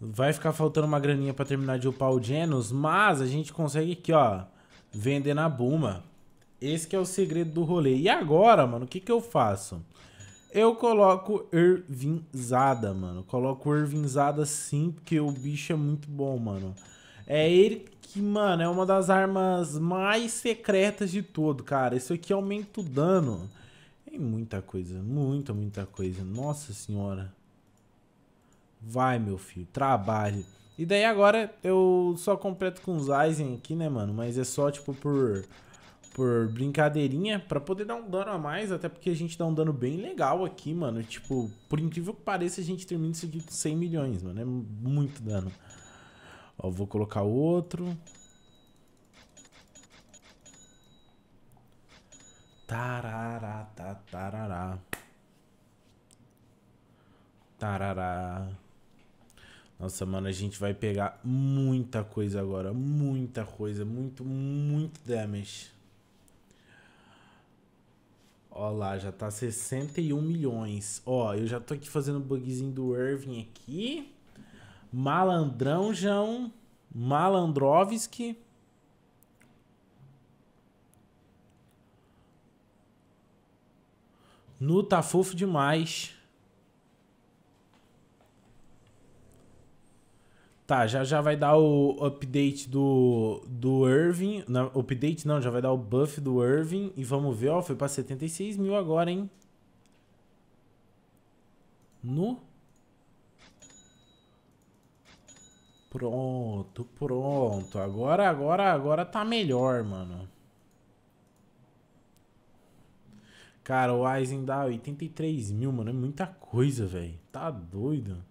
Vai ficar faltando uma graninha pra terminar de upar o Genos, mas a gente consegue aqui, ó vender na Buma. Esse que é o segredo do rolê. E agora, mano, o que que eu faço? Eu coloco Irvinzada, mano. Coloco Irvinzada sim, porque o bicho é muito bom, mano. É ele que, mano, é uma das armas mais secretas de todo, cara. Isso aqui aumenta o dano. Tem muita coisa, muita, muita coisa. Nossa senhora. Vai, meu filho, trabalhe. E daí agora eu só completo com os Aizen aqui, né, mano? Mas é só, tipo, por, por brincadeirinha, pra poder dar um dano a mais, até porque a gente dá um dano bem legal aqui, mano. Tipo, por incrível que pareça, a gente termina isso aqui com 100 milhões, mano. É muito dano. Ó, vou colocar outro. Tarará, tarará. Tarará. Nossa, mano, a gente vai pegar muita coisa agora. Muita coisa. Muito, muito damage. Ó lá, já tá 61 milhões. Ó, eu já tô aqui fazendo bugzinho do Irving aqui. Malandrão, João. Malandrovski. Nu tá fofo demais. Tá, já já vai dar o update do, do Irving. Não, update não, já vai dar o buff do Irving. E vamos ver, ó, foi pra 76 mil agora, hein? No. Pronto, pronto. Agora, agora, agora tá melhor, mano. Cara, o Aizen dá 83 mil, mano. É muita coisa, velho. Tá doido.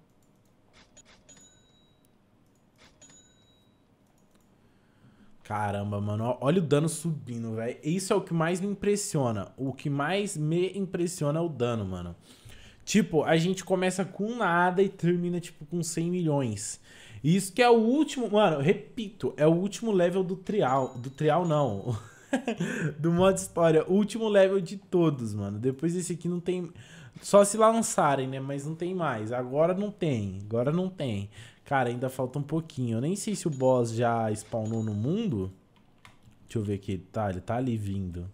Caramba, mano, olha o dano subindo, velho. Isso é o que mais me impressiona. O que mais me impressiona é o dano, mano. Tipo, a gente começa com nada e termina, tipo, com 100 milhões. Isso que é o último, mano, repito, é o último level do trial. Do trial, não. [laughs] do modo história. O último level de todos, mano. Depois desse aqui não tem. Só se lançarem, né? Mas não tem mais. Agora não tem. Agora não tem. Cara, ainda falta um pouquinho. Eu nem sei se o boss já spawnou no mundo. Deixa eu ver aqui. Tá, ele tá ali vindo.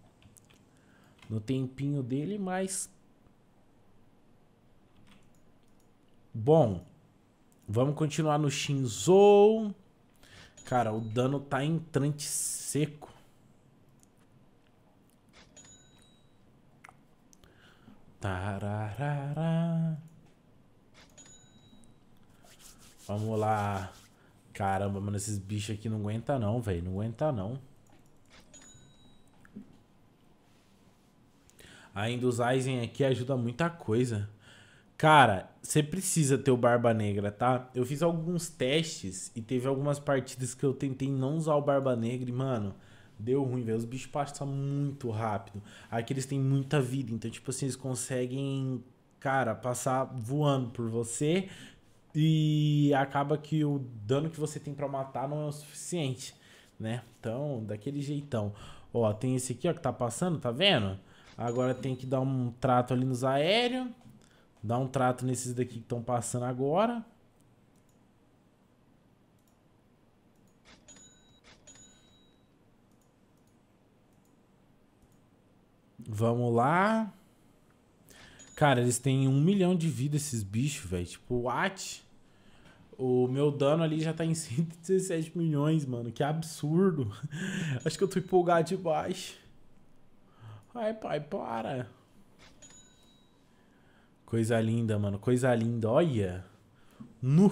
No tempinho dele, mas... Bom. Vamos continuar no Shinzou. Cara, o dano tá entrante seco. Tararara. Vamos lá. Caramba, mano, esses bichos aqui não aguenta não, velho. Não aguenta não. Ainda os Aizen aqui ajuda muita coisa. Cara, você precisa ter o Barba Negra, tá? Eu fiz alguns testes e teve algumas partidas que eu tentei não usar o Barba Negra e, mano, deu ruim, velho. Os bichos passam muito rápido. Aqui eles têm muita vida, então, tipo assim, eles conseguem, cara, passar voando por você e acaba que o dano que você tem para matar não é o suficiente, né? Então, daquele jeitão. Ó, tem esse aqui, ó, que tá passando, tá vendo? Agora tem que dar um trato ali nos aéreos. Dar um trato nesses daqui que estão passando agora. Vamos lá. Cara, eles têm um milhão de vida esses bichos, velho. Tipo, what? O meu dano ali já tá em 117 [laughs] milhões, mano. Que absurdo. [laughs] Acho que eu tô empolgado demais. Ai, pai, para. Coisa linda, mano. Coisa linda. Olha. Nu.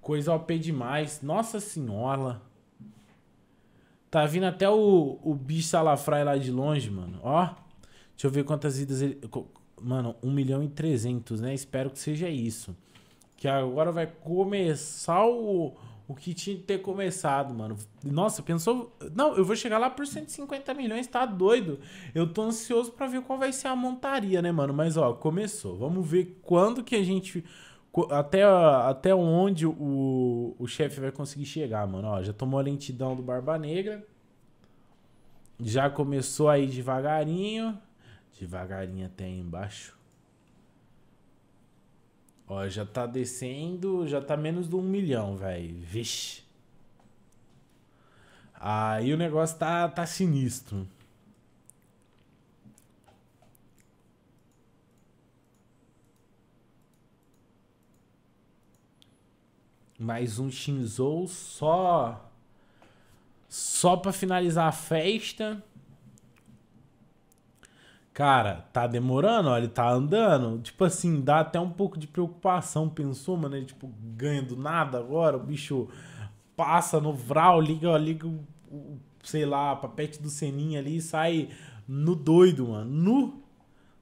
Coisa OP demais. Nossa senhora. Tá vindo até o, o bicho salafrai lá de longe, mano. Ó. Deixa eu ver quantas vidas ele mano, 1 milhão e 300, né? Espero que seja isso. Que agora vai começar o, o que tinha que ter começado, mano. Nossa, pensou. Não, eu vou chegar lá por 150 milhões, tá doido. Eu tô ansioso para ver qual vai ser a montaria, né, mano? Mas, ó, começou. Vamos ver quando que a gente. Até, até onde o, o chefe vai conseguir chegar, mano. Ó, já tomou a lentidão do Barba Negra. Já começou aí devagarinho devagarinho até aí embaixo. Ó, já tá descendo, já tá menos de um milhão, velho. Vixe. Aí o negócio tá, tá sinistro. Mais um Shinzou só. Só pra finalizar a festa. Cara, tá demorando, olha, ele tá andando. Tipo assim, dá até um pouco de preocupação. Pensou, mano, ele, tipo, ganha do nada agora, o bicho passa no Vral, liga, ó, liga o, o, sei lá, papete do Seninha ali e sai no doido, mano. No.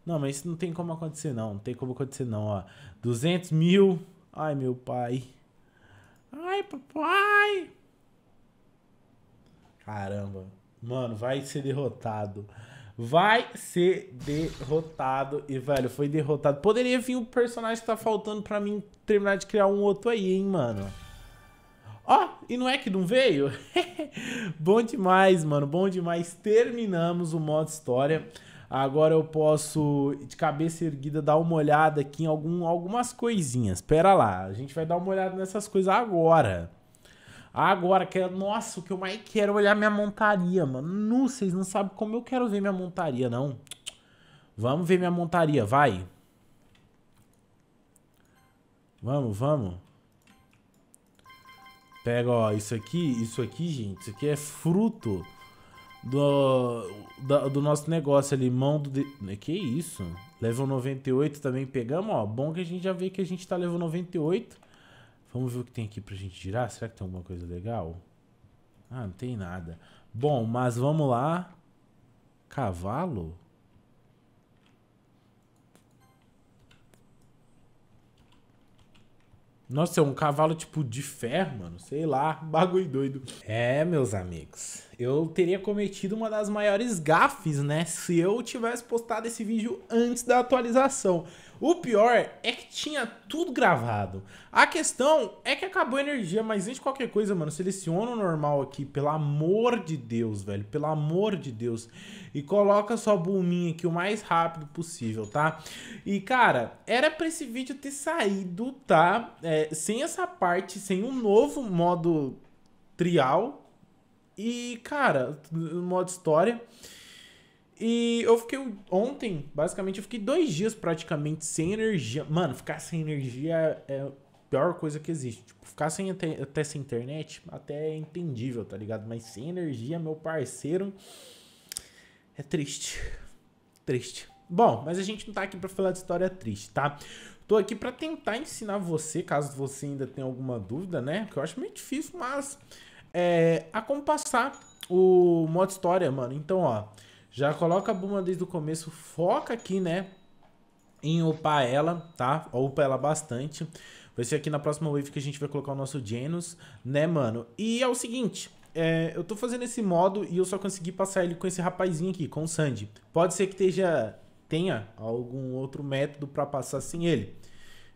Não, mas isso não tem como acontecer, não. Não tem como acontecer, não, ó. 200 mil. Ai, meu pai. Ai, papai. Caramba. Mano, vai ser derrotado vai ser derrotado. E, velho, foi derrotado. Poderia vir o personagem que tá faltando pra mim terminar de criar um outro aí, hein, mano. Ó, oh, e não é que não veio? [laughs] bom demais, mano, bom demais. Terminamos o modo história. Agora eu posso, de cabeça erguida, dar uma olhada aqui em algum, algumas coisinhas. Pera lá, a gente vai dar uma olhada nessas coisas agora. Agora, que, é, nossa, o que eu mais quero é olhar minha montaria, mano. Não, vocês não sabem como eu quero ver minha montaria, não. Vamos ver minha montaria, vai. Vamos, vamos. Pega, ó, isso aqui, isso aqui, gente, isso aqui é fruto do, do, do nosso negócio ali, mão do... De... Que isso? Level 98 também pegamos, ó. Bom que a gente já vê que a gente tá level 98. Vamos ver o que tem aqui pra gente girar. Será que tem alguma coisa legal? Ah, não tem nada. Bom, mas vamos lá. Cavalo? Nossa, é um cavalo tipo de ferro, mano. Sei lá, [laughs] bagulho doido. É, meus amigos. Eu teria cometido uma das maiores gafes, né? Se eu tivesse postado esse vídeo antes da atualização. O pior é que tinha tudo gravado. A questão é que acabou a energia, mas antes de qualquer coisa, mano, seleciona o normal aqui, pelo amor de Deus, velho, pelo amor de Deus. E coloca sua bulminha aqui o mais rápido possível, tá? E, cara, era pra esse vídeo ter saído, tá? É, sem essa parte, sem um novo modo trial. E, cara, modo história. E eu fiquei ontem, basicamente, eu fiquei dois dias praticamente sem energia. Mano, ficar sem energia é a pior coisa que existe. Tipo, ficar sem até, até sem internet, até é entendível, tá ligado? Mas sem energia, meu parceiro, é triste. Triste. Bom, mas a gente não tá aqui pra falar de história triste, tá? Tô aqui para tentar ensinar você, caso você ainda tenha alguma dúvida, né? Que eu acho meio difícil, mas é, a o modo história, mano. Então, ó, já coloca a Buma desde o começo, foca aqui, né? Em upar ela, tá? Upa ela bastante. Vai ser aqui na próxima wave que a gente vai colocar o nosso Genus, né, mano? E é o seguinte, é, eu tô fazendo esse modo e eu só consegui passar ele com esse rapazinho aqui, com o Sandy. Pode ser que esteja, tenha algum outro método pra passar sem ele.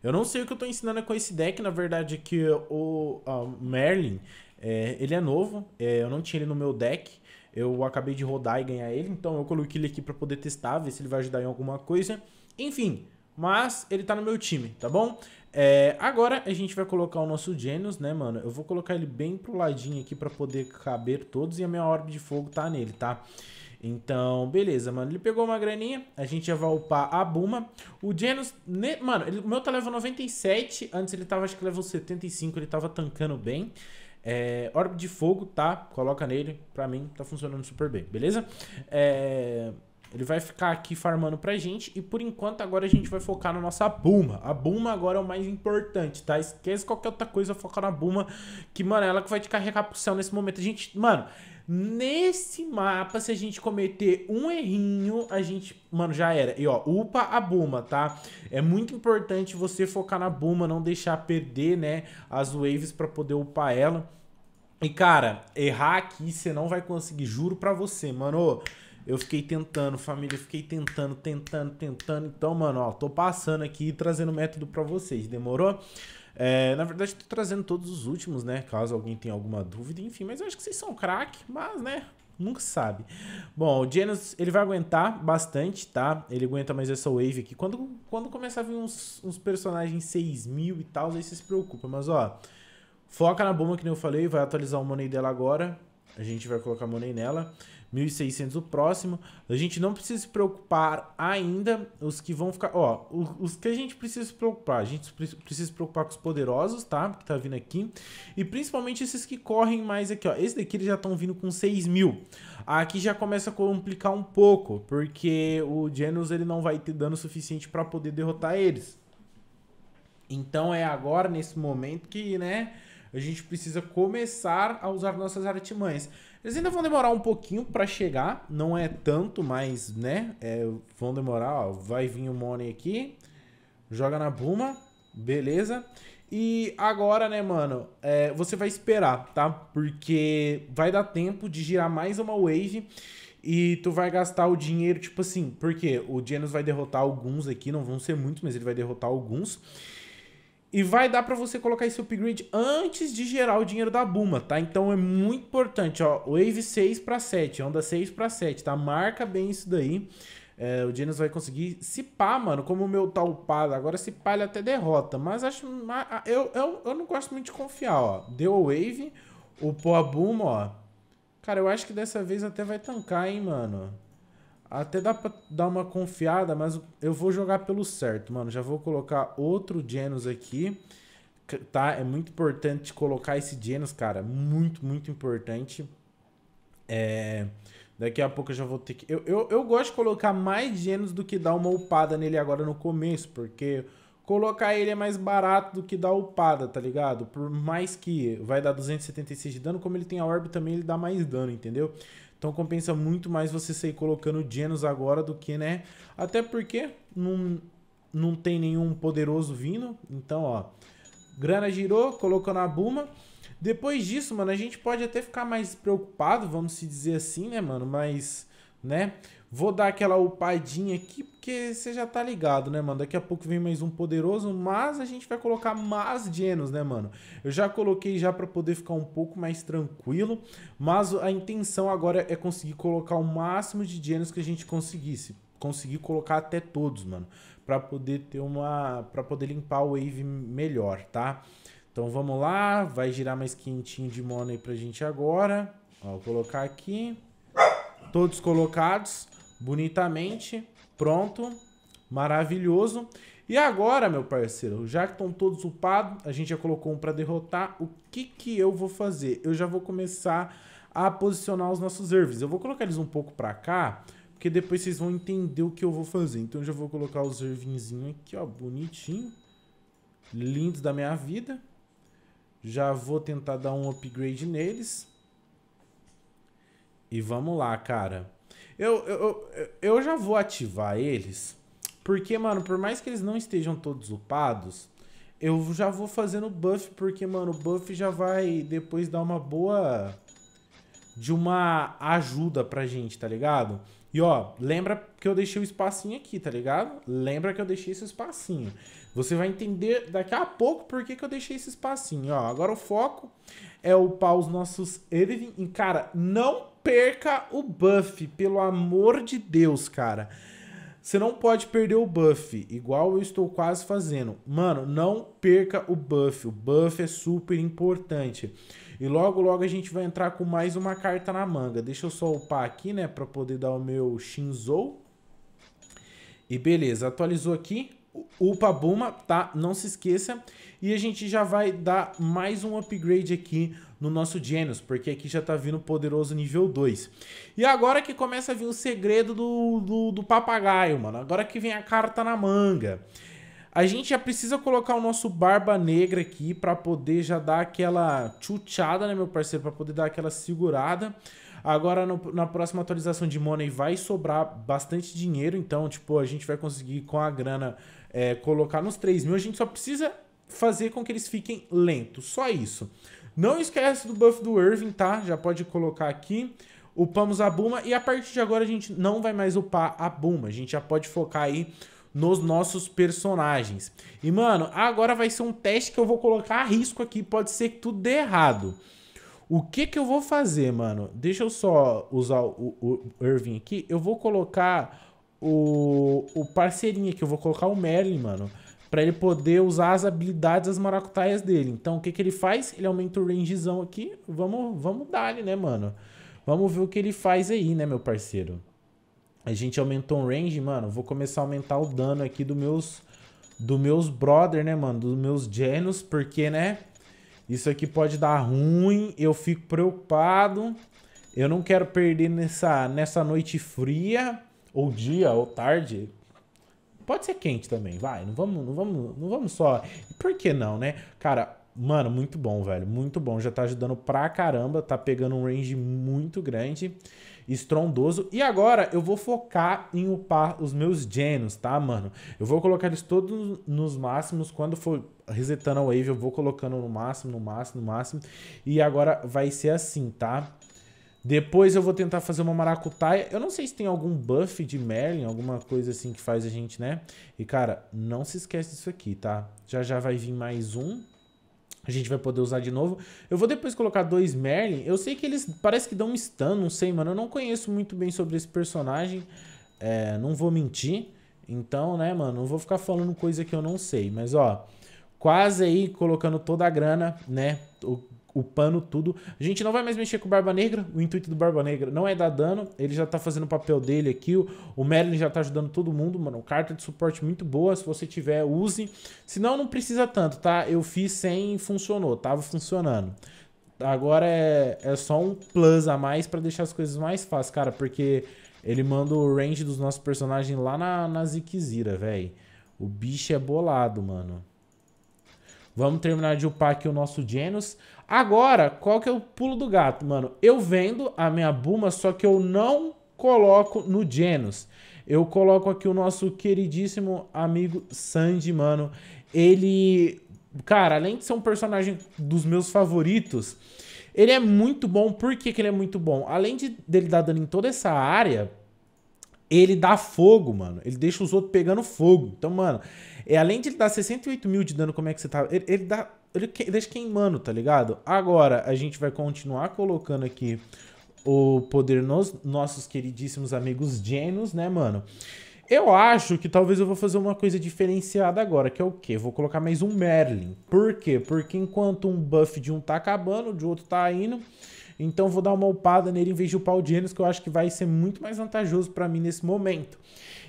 Eu não sei o que eu tô ensinando com esse deck, na verdade, é que o Merlin, é, ele é novo, é, eu não tinha ele no meu deck. Eu acabei de rodar e ganhar ele, então eu coloquei ele aqui para poder testar, ver se ele vai ajudar em alguma coisa. Enfim, mas ele tá no meu time, tá bom? É, agora a gente vai colocar o nosso Genius, né, mano? Eu vou colocar ele bem pro ladinho aqui pra poder caber todos e a minha orbe de fogo tá nele, tá? Então, beleza, mano. Ele pegou uma graninha, a gente já vai upar a Buma. O Genius, ne... mano, ele... o meu tá level 97, antes ele tava acho que level 75, ele tava tancando bem. É, Orbe de fogo, tá? Coloca nele. Pra mim, tá funcionando super bem, beleza? É, ele vai ficar aqui farmando pra gente. E por enquanto, agora a gente vai focar na nossa Buma. A Buma agora é o mais importante, tá? Esquece qualquer outra coisa, foca na Buma. Que, mano, ela que vai te carregar pro céu nesse momento. A gente, mano... Nesse mapa, se a gente cometer um errinho, a gente... Mano, já era. E ó, upa a Buma, tá? É muito importante você focar na Buma, não deixar perder, né, as waves pra poder upar ela. E, cara, errar aqui você não vai conseguir. Juro pra você, mano. Eu fiquei tentando, família, fiquei tentando, tentando, tentando. Então, mano, ó, tô passando aqui e trazendo método pra vocês, demorou? É, na verdade, tô trazendo todos os últimos, né? Caso alguém tenha alguma dúvida, enfim. Mas eu acho que vocês são craque, mas, né? Nunca sabe. Bom, o Genos, ele vai aguentar bastante, tá? Ele aguenta mais essa wave aqui. Quando, quando começar a vir uns, uns personagens 6 mil e tal, aí você se preocupa. Mas, ó, foca na bomba, que nem eu falei. Vai atualizar o money dela agora. A gente vai colocar money nela. 1.600 o próximo. A gente não precisa se preocupar ainda. Os que vão ficar... Ó, os que a gente precisa se preocupar. A gente precisa se preocupar com os poderosos, tá? Que tá vindo aqui. E principalmente esses que correm mais aqui, ó. Esse daqui eles já estão vindo com 6.000. mil. Aqui já começa a complicar um pouco. Porque o Genos ele não vai ter dano suficiente para poder derrotar eles. Então é agora, nesse momento, que, né... A gente precisa começar a usar nossas artimanhas. Eles ainda vão demorar um pouquinho para chegar, não é tanto, mas, né, é, vão demorar, ó, vai vir o Money aqui, joga na Buma, beleza? E agora, né, mano, é, você vai esperar, tá? Porque vai dar tempo de girar mais uma wave e tu vai gastar o dinheiro, tipo assim, porque o Genos vai derrotar alguns aqui, não vão ser muitos, mas ele vai derrotar alguns. E vai dar para você colocar esse upgrade antes de gerar o dinheiro da Buma, tá? Então é muito importante, ó. Wave 6 para 7, onda 6 para 7, tá? Marca bem isso daí. É, o Genius vai conseguir se pá, mano, como o meu tá upado. Agora se pá, ele até derrota. Mas acho. Eu, eu, eu não gosto muito de confiar, ó. Deu a wave, upou a Buma, ó. Cara, eu acho que dessa vez até vai tancar, hein, mano. Até dá pra dar uma confiada, mas eu vou jogar pelo certo, mano. Já vou colocar outro Genos aqui, tá? É muito importante colocar esse Genos, cara. Muito, muito importante. É... Daqui a pouco eu já vou ter que... Eu, eu, eu gosto de colocar mais Genos do que dar uma upada nele agora no começo, porque colocar ele é mais barato do que dar upada, tá ligado? Por mais que vai dar 276 de dano, como ele tem a orb também, ele dá mais dano, entendeu? Então compensa muito mais você sair colocando Genos agora do que, né? Até porque não, não tem nenhum poderoso vindo. Então, ó. Grana girou, colocou na Buma. Depois disso, mano, a gente pode até ficar mais preocupado, vamos se dizer assim, né, mano? Mas, né? Vou dar aquela upadinha aqui, porque você já tá ligado, né, mano? Daqui a pouco vem mais um poderoso, mas a gente vai colocar mais genos, né, mano? Eu já coloquei já pra poder ficar um pouco mais tranquilo, mas a intenção agora é conseguir colocar o máximo de genos que a gente conseguisse. Conseguir colocar até todos, mano, pra poder ter uma... pra poder limpar o wave melhor, tá? Então vamos lá, vai girar mais quentinho de mono aí pra gente agora. Ó, vou colocar aqui... Todos colocados. Bonitamente. Pronto. Maravilhoso. E agora, meu parceiro, já que estão todos upados, a gente já colocou um para derrotar, o que que eu vou fazer? Eu já vou começar a posicionar os nossos servers. Eu vou colocar eles um pouco para cá, porque depois vocês vão entender o que eu vou fazer. Então eu já vou colocar os ervinzinhos aqui, ó, bonitinho. Lindos da minha vida. Já vou tentar dar um upgrade neles. E vamos lá, cara. Eu, eu, eu já vou ativar eles. Porque, mano, por mais que eles não estejam todos upados, eu já vou fazendo buff, porque, mano, o buff já vai depois dar uma boa... De uma ajuda pra gente, tá ligado? E, ó, lembra que eu deixei o espacinho aqui, tá ligado? Lembra que eu deixei esse espacinho. Você vai entender daqui a pouco por que, que eu deixei esse espacinho, ó. Agora o foco é upar os nossos E, cara, não perca o buff, pelo amor de Deus, cara. Você não pode perder o buff, igual eu estou quase fazendo. Mano, não perca o buff. O buff é super importante. E logo, logo a gente vai entrar com mais uma carta na manga. Deixa eu só upar aqui, né, pra poder dar o meu Shinzou. E beleza, atualizou aqui o Buma, tá? Não se esqueça. E a gente já vai dar mais um upgrade aqui no nosso Genius, porque aqui já tá vindo poderoso nível 2. E agora que começa a vir o segredo do, do, do papagaio, mano. Agora que vem a carta na manga. A gente já precisa colocar o nosso Barba Negra aqui para poder já dar aquela chuchada, né, meu parceiro? Para poder dar aquela segurada. Agora, no, na próxima atualização de Money vai sobrar bastante dinheiro, então, tipo, a gente vai conseguir com a grana é, colocar nos 3 mil, a gente só precisa fazer com que eles fiquem lentos, só isso. Não esquece do buff do Irving, tá? Já pode colocar aqui. Upamos a Buma e a partir de agora a gente não vai mais upar a Buma. A gente já pode focar aí nos nossos personagens. E, mano, agora vai ser um teste que eu vou colocar a risco aqui. Pode ser que tudo dê errado. O que que eu vou fazer, mano? Deixa eu só usar o, o Irving aqui. Eu vou colocar o, o parceirinha, que eu vou colocar o Merlin, mano, para ele poder usar as habilidades das maracutaias dele. Então, o que, que ele faz? Ele aumenta o rangezão aqui. Vamos, vamos dar ele, né, mano? Vamos ver o que ele faz aí, né, meu parceiro? A gente aumentou o range, mano. Vou começar a aumentar o dano aqui dos meus, do meus brother, né, mano? Dos meus genos, porque, né? Isso aqui pode dar ruim. Eu fico preocupado. Eu não quero perder nessa, nessa noite fria ou dia, ou tarde. Pode ser quente também, vai. Não vamos, não vamos, não vamos só. Por que não, né? Cara, mano, muito bom, velho. Muito bom. Já tá ajudando pra caramba. Tá pegando um range muito grande, estrondoso. E agora eu vou focar em upar os meus genos, tá, mano? Eu vou colocar eles todos nos máximos. Quando for resetando a wave, eu vou colocando no máximo, no máximo, no máximo. E agora vai ser assim, tá? Depois eu vou tentar fazer uma maracutaia. Eu não sei se tem algum buff de Merlin, alguma coisa assim que faz a gente, né? E, cara, não se esquece disso aqui, tá? Já já vai vir mais um. A gente vai poder usar de novo. Eu vou depois colocar dois Merlin. Eu sei que eles parece que dão um stun, não sei, mano. Eu não conheço muito bem sobre esse personagem. É, não vou mentir. Então, né, mano, não vou ficar falando coisa que eu não sei. Mas, ó, quase aí colocando toda a grana, né? O o pano, tudo. A gente não vai mais mexer com o Barba Negra. O intuito do Barba Negra não é dar dano. Ele já tá fazendo o papel dele aqui. O, o Merlin já tá ajudando todo mundo, mano. Carta de suporte muito boa. Se você tiver, use. Senão, não precisa tanto, tá? Eu fiz sem funcionou. Tava funcionando. Agora é, é só um plus a mais para deixar as coisas mais fáceis, cara. Porque ele manda o range dos nossos personagens lá na, na Zikzira, velho. O bicho é bolado, mano. Vamos terminar de upar aqui o nosso Genos. Agora, qual que é o pulo do gato, mano? Eu vendo a minha Buma, só que eu não coloco no Genus. Eu coloco aqui o nosso queridíssimo amigo Sandy, mano. Ele, cara, além de ser um personagem dos meus favoritos, ele é muito bom. Por que, que ele é muito bom? Além de dele dar dano em toda essa área, ele dá fogo, mano. Ele deixa os outros pegando fogo. Então, mano, é, além de ele dar 68 mil de dano, como é que você tá? Ele, ele dá ele que, deixa queimando, tá ligado? Agora, a gente vai continuar colocando aqui o poder nos nossos queridíssimos amigos genos né, mano? Eu acho que talvez eu vou fazer uma coisa diferenciada agora, que é o quê? Vou colocar mais um Merlin. Por quê? Porque enquanto um buff de um tá acabando, de outro tá indo, então vou dar uma upada nele em vez de upar o Genos, que eu acho que vai ser muito mais vantajoso para mim nesse momento.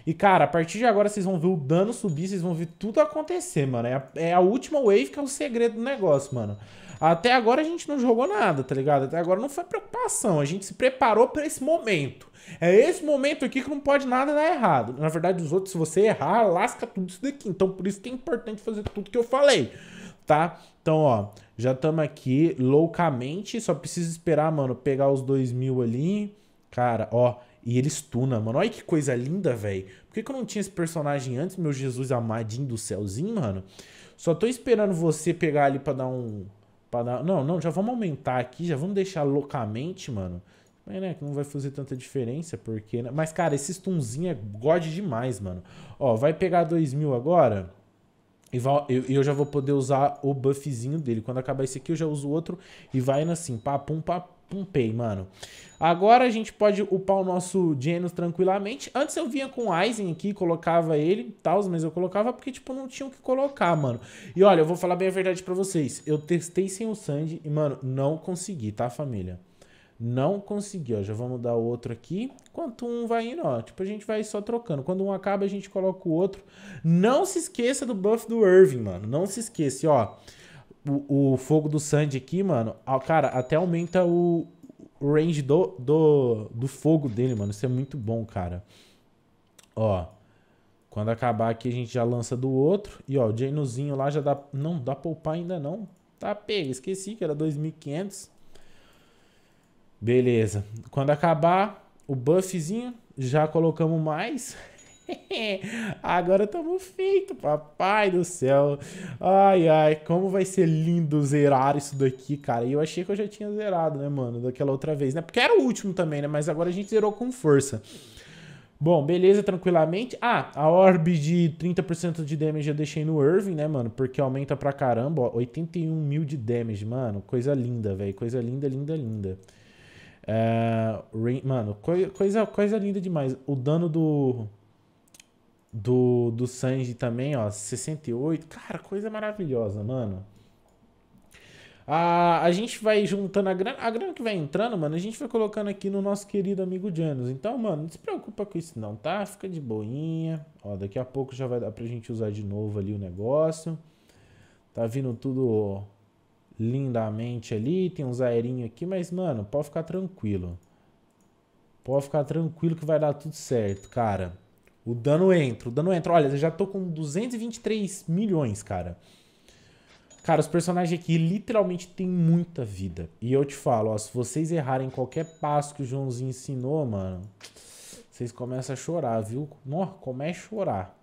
E, cara, a partir de agora vocês vão ver o dano subir, vocês vão ver tudo acontecer, mano. É a, é a última wave que é o segredo do negócio, mano. Até agora a gente não jogou nada, tá ligado? Até agora não foi preocupação. A gente se preparou para esse momento. É esse momento aqui que não pode nada dar errado. Na verdade, os outros, se você errar, lasca tudo isso daqui. Então, por isso que é importante fazer tudo que eu falei, tá? Então, ó, já estamos aqui loucamente. Só preciso esperar, mano, pegar os dois mil ali. Cara, ó, e ele stuna, mano. Olha que coisa linda, velho. Por que, que eu não tinha esse personagem antes, meu Jesus amadinho do céuzinho, mano? Só tô esperando você pegar ali pra dar um... Pra dar... Não, não, já vamos aumentar aqui, já vamos deixar loucamente, mano. Mas, né, que não vai fazer tanta diferença, porque... Né? Mas, cara, esse stunzinho é god demais, mano. Ó, vai pegar 2000 agora... E eu já vou poder usar o buffzinho dele. Quando acabar esse aqui, eu já uso outro. E vai indo assim, papum, papum. Pompei, mano. Agora a gente pode upar o nosso Genos tranquilamente. Antes eu vinha com o Aizen aqui, colocava ele e tal, mas eu colocava porque, tipo, não tinha o que colocar, mano. E olha, eu vou falar bem a verdade para vocês. Eu testei sem o Sandy e, mano, não consegui, tá, família? Não consegui, ó. Já vamos dar outro aqui. quanto um vai indo, ó. Tipo, a gente vai só trocando. Quando um acaba, a gente coloca o outro. Não se esqueça do buff do Irving, mano. Não se esqueça, ó o, o fogo do Sandy aqui, mano, cara, até aumenta o, o range do, do, do fogo dele, mano. Isso é muito bom, cara. Ó. Quando acabar aqui, a gente já lança do outro. E, ó, o Januzinho lá já dá... Não, dá poupar ainda não. Tá pega, esqueci que era 2.500. Beleza. Quando acabar o buffzinho, já colocamos mais. [laughs] [laughs] Agora estamos feito, papai do céu. Ai, ai, como vai ser lindo zerar isso daqui, cara. E eu achei que eu já tinha zerado, né, mano, daquela outra vez, né? Porque era o último também, né? Mas agora a gente zerou com força. Bom, beleza, tranquilamente. Ah, a orb de 30% de damage eu deixei no Irving, né, mano? Porque aumenta pra caramba, ó. 81 mil de damage, mano. Coisa linda, velho. Coisa linda, linda, linda. Uh, mano, coisa, coisa linda demais. O dano do do, do Sanji também, ó, 68. Cara, coisa maravilhosa, mano. A, a gente vai juntando a grana, a grana que vai entrando, mano, a gente vai colocando aqui no nosso querido amigo Janus. Então, mano, não se preocupa com isso não, tá? Fica de boinha. Ó, daqui a pouco já vai dar pra gente usar de novo ali o negócio. Tá vindo tudo lindamente ali, tem uns aerinhos aqui, mas, mano, pode ficar tranquilo. Pode ficar tranquilo que vai dar tudo certo, cara. O dano entra, o dano entra. Olha, eu já tô com 223 milhões, cara. Cara, os personagens aqui literalmente têm muita vida. E eu te falo, ó, se vocês errarem qualquer passo que o Joãozinho ensinou, mano, vocês começam a chorar, viu? Nossa, começa a chorar.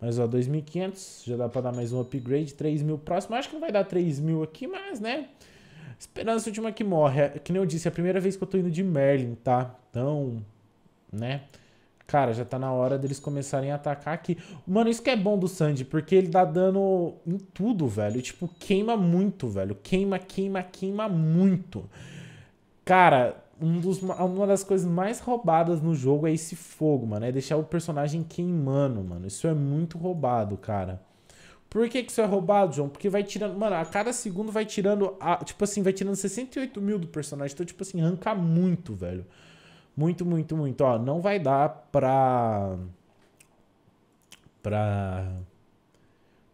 Mas, ó, 2.500, já dá pra dar mais um upgrade. 3.000 próximo. Acho que não vai dar 3.000 aqui, mas, né? Esperança última que morre. É, que nem eu disse, é a primeira vez que eu tô indo de Merlin, tá? Então, né? Cara, já tá na hora deles começarem a atacar aqui. Mano, isso que é bom do Sandy, porque ele dá dano em tudo, velho. Tipo, queima muito, velho. Queima, queima, queima muito. Cara, um dos, uma das coisas mais roubadas no jogo é esse fogo, mano. É deixar o personagem queimando, mano. Isso é muito roubado, cara. Por que, que isso é roubado, João? Porque vai tirando. Mano, a cada segundo vai tirando. A, tipo assim, vai tirando 68 mil do personagem. Então, tipo assim, arranca muito, velho. Muito, muito, muito. Ó, não vai dar pra. pra.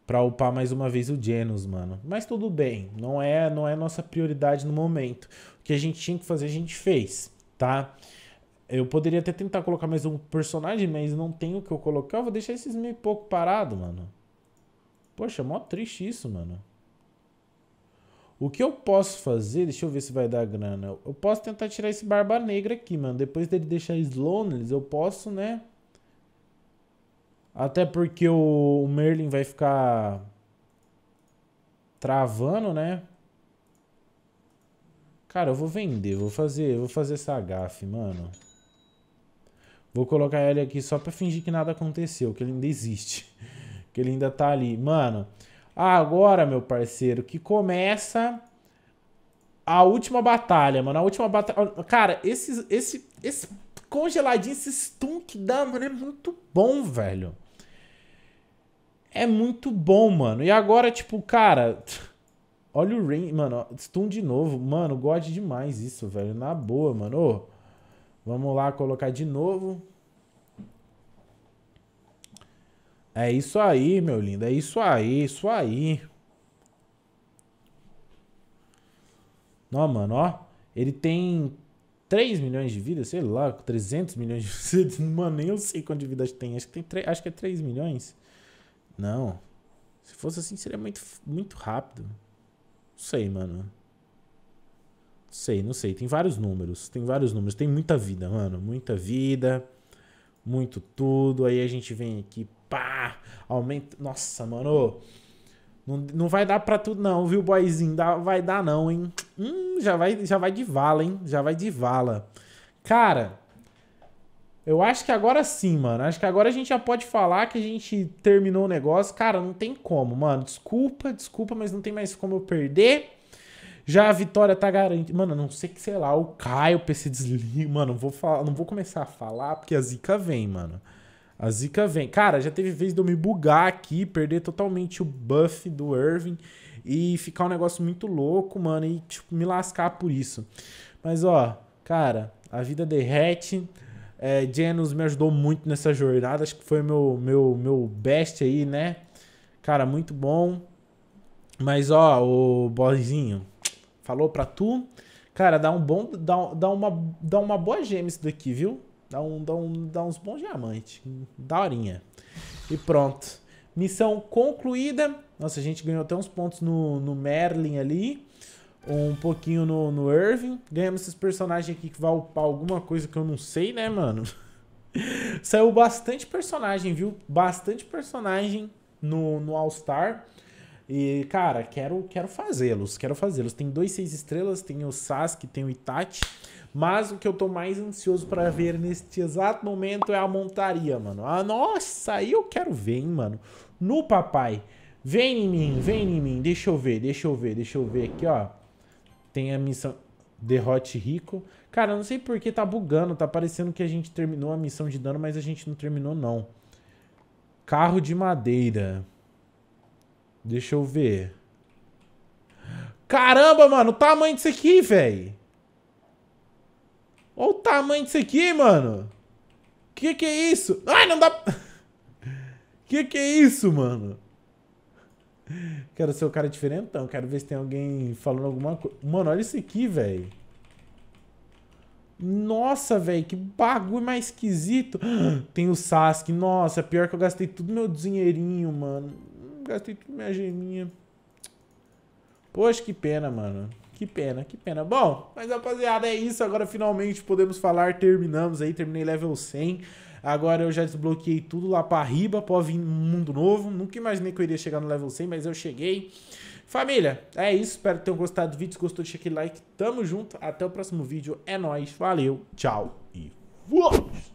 pra upar mais uma vez o Genos, mano. Mas tudo bem. Não é, não é nossa prioridade no momento. O que a gente tinha que fazer, a gente fez, tá? Eu poderia até tentar colocar mais um personagem, mas não tem o que eu colocar. Eu vou deixar esses meio pouco parado, mano. Poxa, mó triste isso, mano. O que eu posso fazer? Deixa eu ver se vai dar grana. Eu posso tentar tirar esse Barba Negra aqui, mano. Depois dele deixar Sloanless, eu posso, né? Até porque o Merlin vai ficar travando, né? Cara, eu vou vender, vou fazer, vou fazer essa gafe, mano. Vou colocar ele aqui só pra fingir que nada aconteceu, que ele ainda existe. [laughs] Que ele ainda tá ali. Mano, Agora, meu parceiro, que começa a última batalha, mano. A última batalha. Cara, esse, esse, esse congeladinho, esse stun que dá, mano, é muito bom, velho. É muito bom, mano. E agora, tipo, cara. [tsk] Olha o Rain. Mano, stun de novo. Mano, gosto demais isso, velho. Na boa, mano. Ô, vamos lá colocar de novo. É isso aí, meu lindo. É isso aí, isso aí. Não, mano, ó. Ele tem 3 milhões de vidas, sei lá, 300 milhões de [laughs] vidas. Mano, nem eu sei quantas vidas tem. Acho que, tem 3, acho que é 3 milhões. Não. Se fosse assim, seria muito, muito rápido. Não sei, mano. Não sei, não sei. Tem vários números. Tem vários números. Tem muita vida, mano. Muita vida. Muito tudo. Aí a gente vem aqui pá, aumenta. Nossa, mano. Não, não vai dar pra tudo não, viu, boyzinho? Dá, vai dar não, hein? Hum, já vai, já vai de vala, hein? Já vai de vala. Cara, eu acho que agora sim, mano. Acho que agora a gente já pode falar que a gente terminou o negócio. Cara, não tem como, mano. Desculpa, desculpa, mas não tem mais como eu perder. Já a vitória tá garantida. Mano, não sei que, sei lá, o Caio, o PC desliga. Mano, vou falar, não vou começar a falar porque a zica vem, mano. A zica vem. Cara, já teve vez de eu me bugar aqui, perder totalmente o buff do Irving e ficar um negócio muito louco, mano, e tipo, me lascar por isso. Mas ó, cara, a vida derrete. É, Janus me ajudou muito nessa jornada, acho que foi meu, meu, meu best aí, né? Cara, muito bom. Mas ó, o bozinho falou pra tu. Cara, dá um bom. Dá, dá, uma, dá uma boa gêmea isso daqui, viu? Dá, um, dá, um, dá uns bons diamantes. Daorinha. E pronto. Missão concluída. Nossa, a gente ganhou até uns pontos no, no Merlin ali. Um pouquinho no, no Irving. Ganhamos esses personagens aqui que vão upar alguma coisa que eu não sei, né, mano? [laughs] Saiu bastante personagem, viu? Bastante personagem no, no All-Star. E, cara, quero, quero fazê-los. Quero fazê-los. Tem dois seis estrelas, tem o Sasuke, tem o Itachi. Mas o que eu tô mais ansioso para ver neste exato momento é a montaria, mano. Ah, nossa, aí eu quero ver, hein, mano. No papai. Vem em mim, vem em mim. Deixa eu ver, deixa eu ver, deixa eu ver aqui, ó. Tem a missão derrote rico. Cara, eu não sei por que tá bugando, tá parecendo que a gente terminou a missão de dano, mas a gente não terminou não. Carro de madeira. Deixa eu ver. Caramba, mano, o tamanho disso aqui, velho. Olha o tamanho disso aqui, mano. Que que é isso? Ai, não dá... que que é isso, mano? Quero ser o cara diferentão. Quero ver se tem alguém falando alguma coisa. Mano, olha isso aqui, velho. Nossa, velho, que bagulho mais esquisito. Tem o Sasuke. Nossa, pior que eu gastei tudo meu dinheirinho, mano. Gastei tudo minha geminha. Poxa, que pena, mano. Que pena, que pena. Bom, mas rapaziada, é isso. Agora finalmente podemos falar. Terminamos aí, terminei level 100. Agora eu já desbloqueei tudo lá pra riba, pra vir um mundo novo. Nunca imaginei que eu iria chegar no level 100, mas eu cheguei. Família, é isso. Espero que tenham gostado do vídeo. Se gostou, deixa aquele like. Tamo junto. Até o próximo vídeo. É nóis. Valeu, tchau e fui!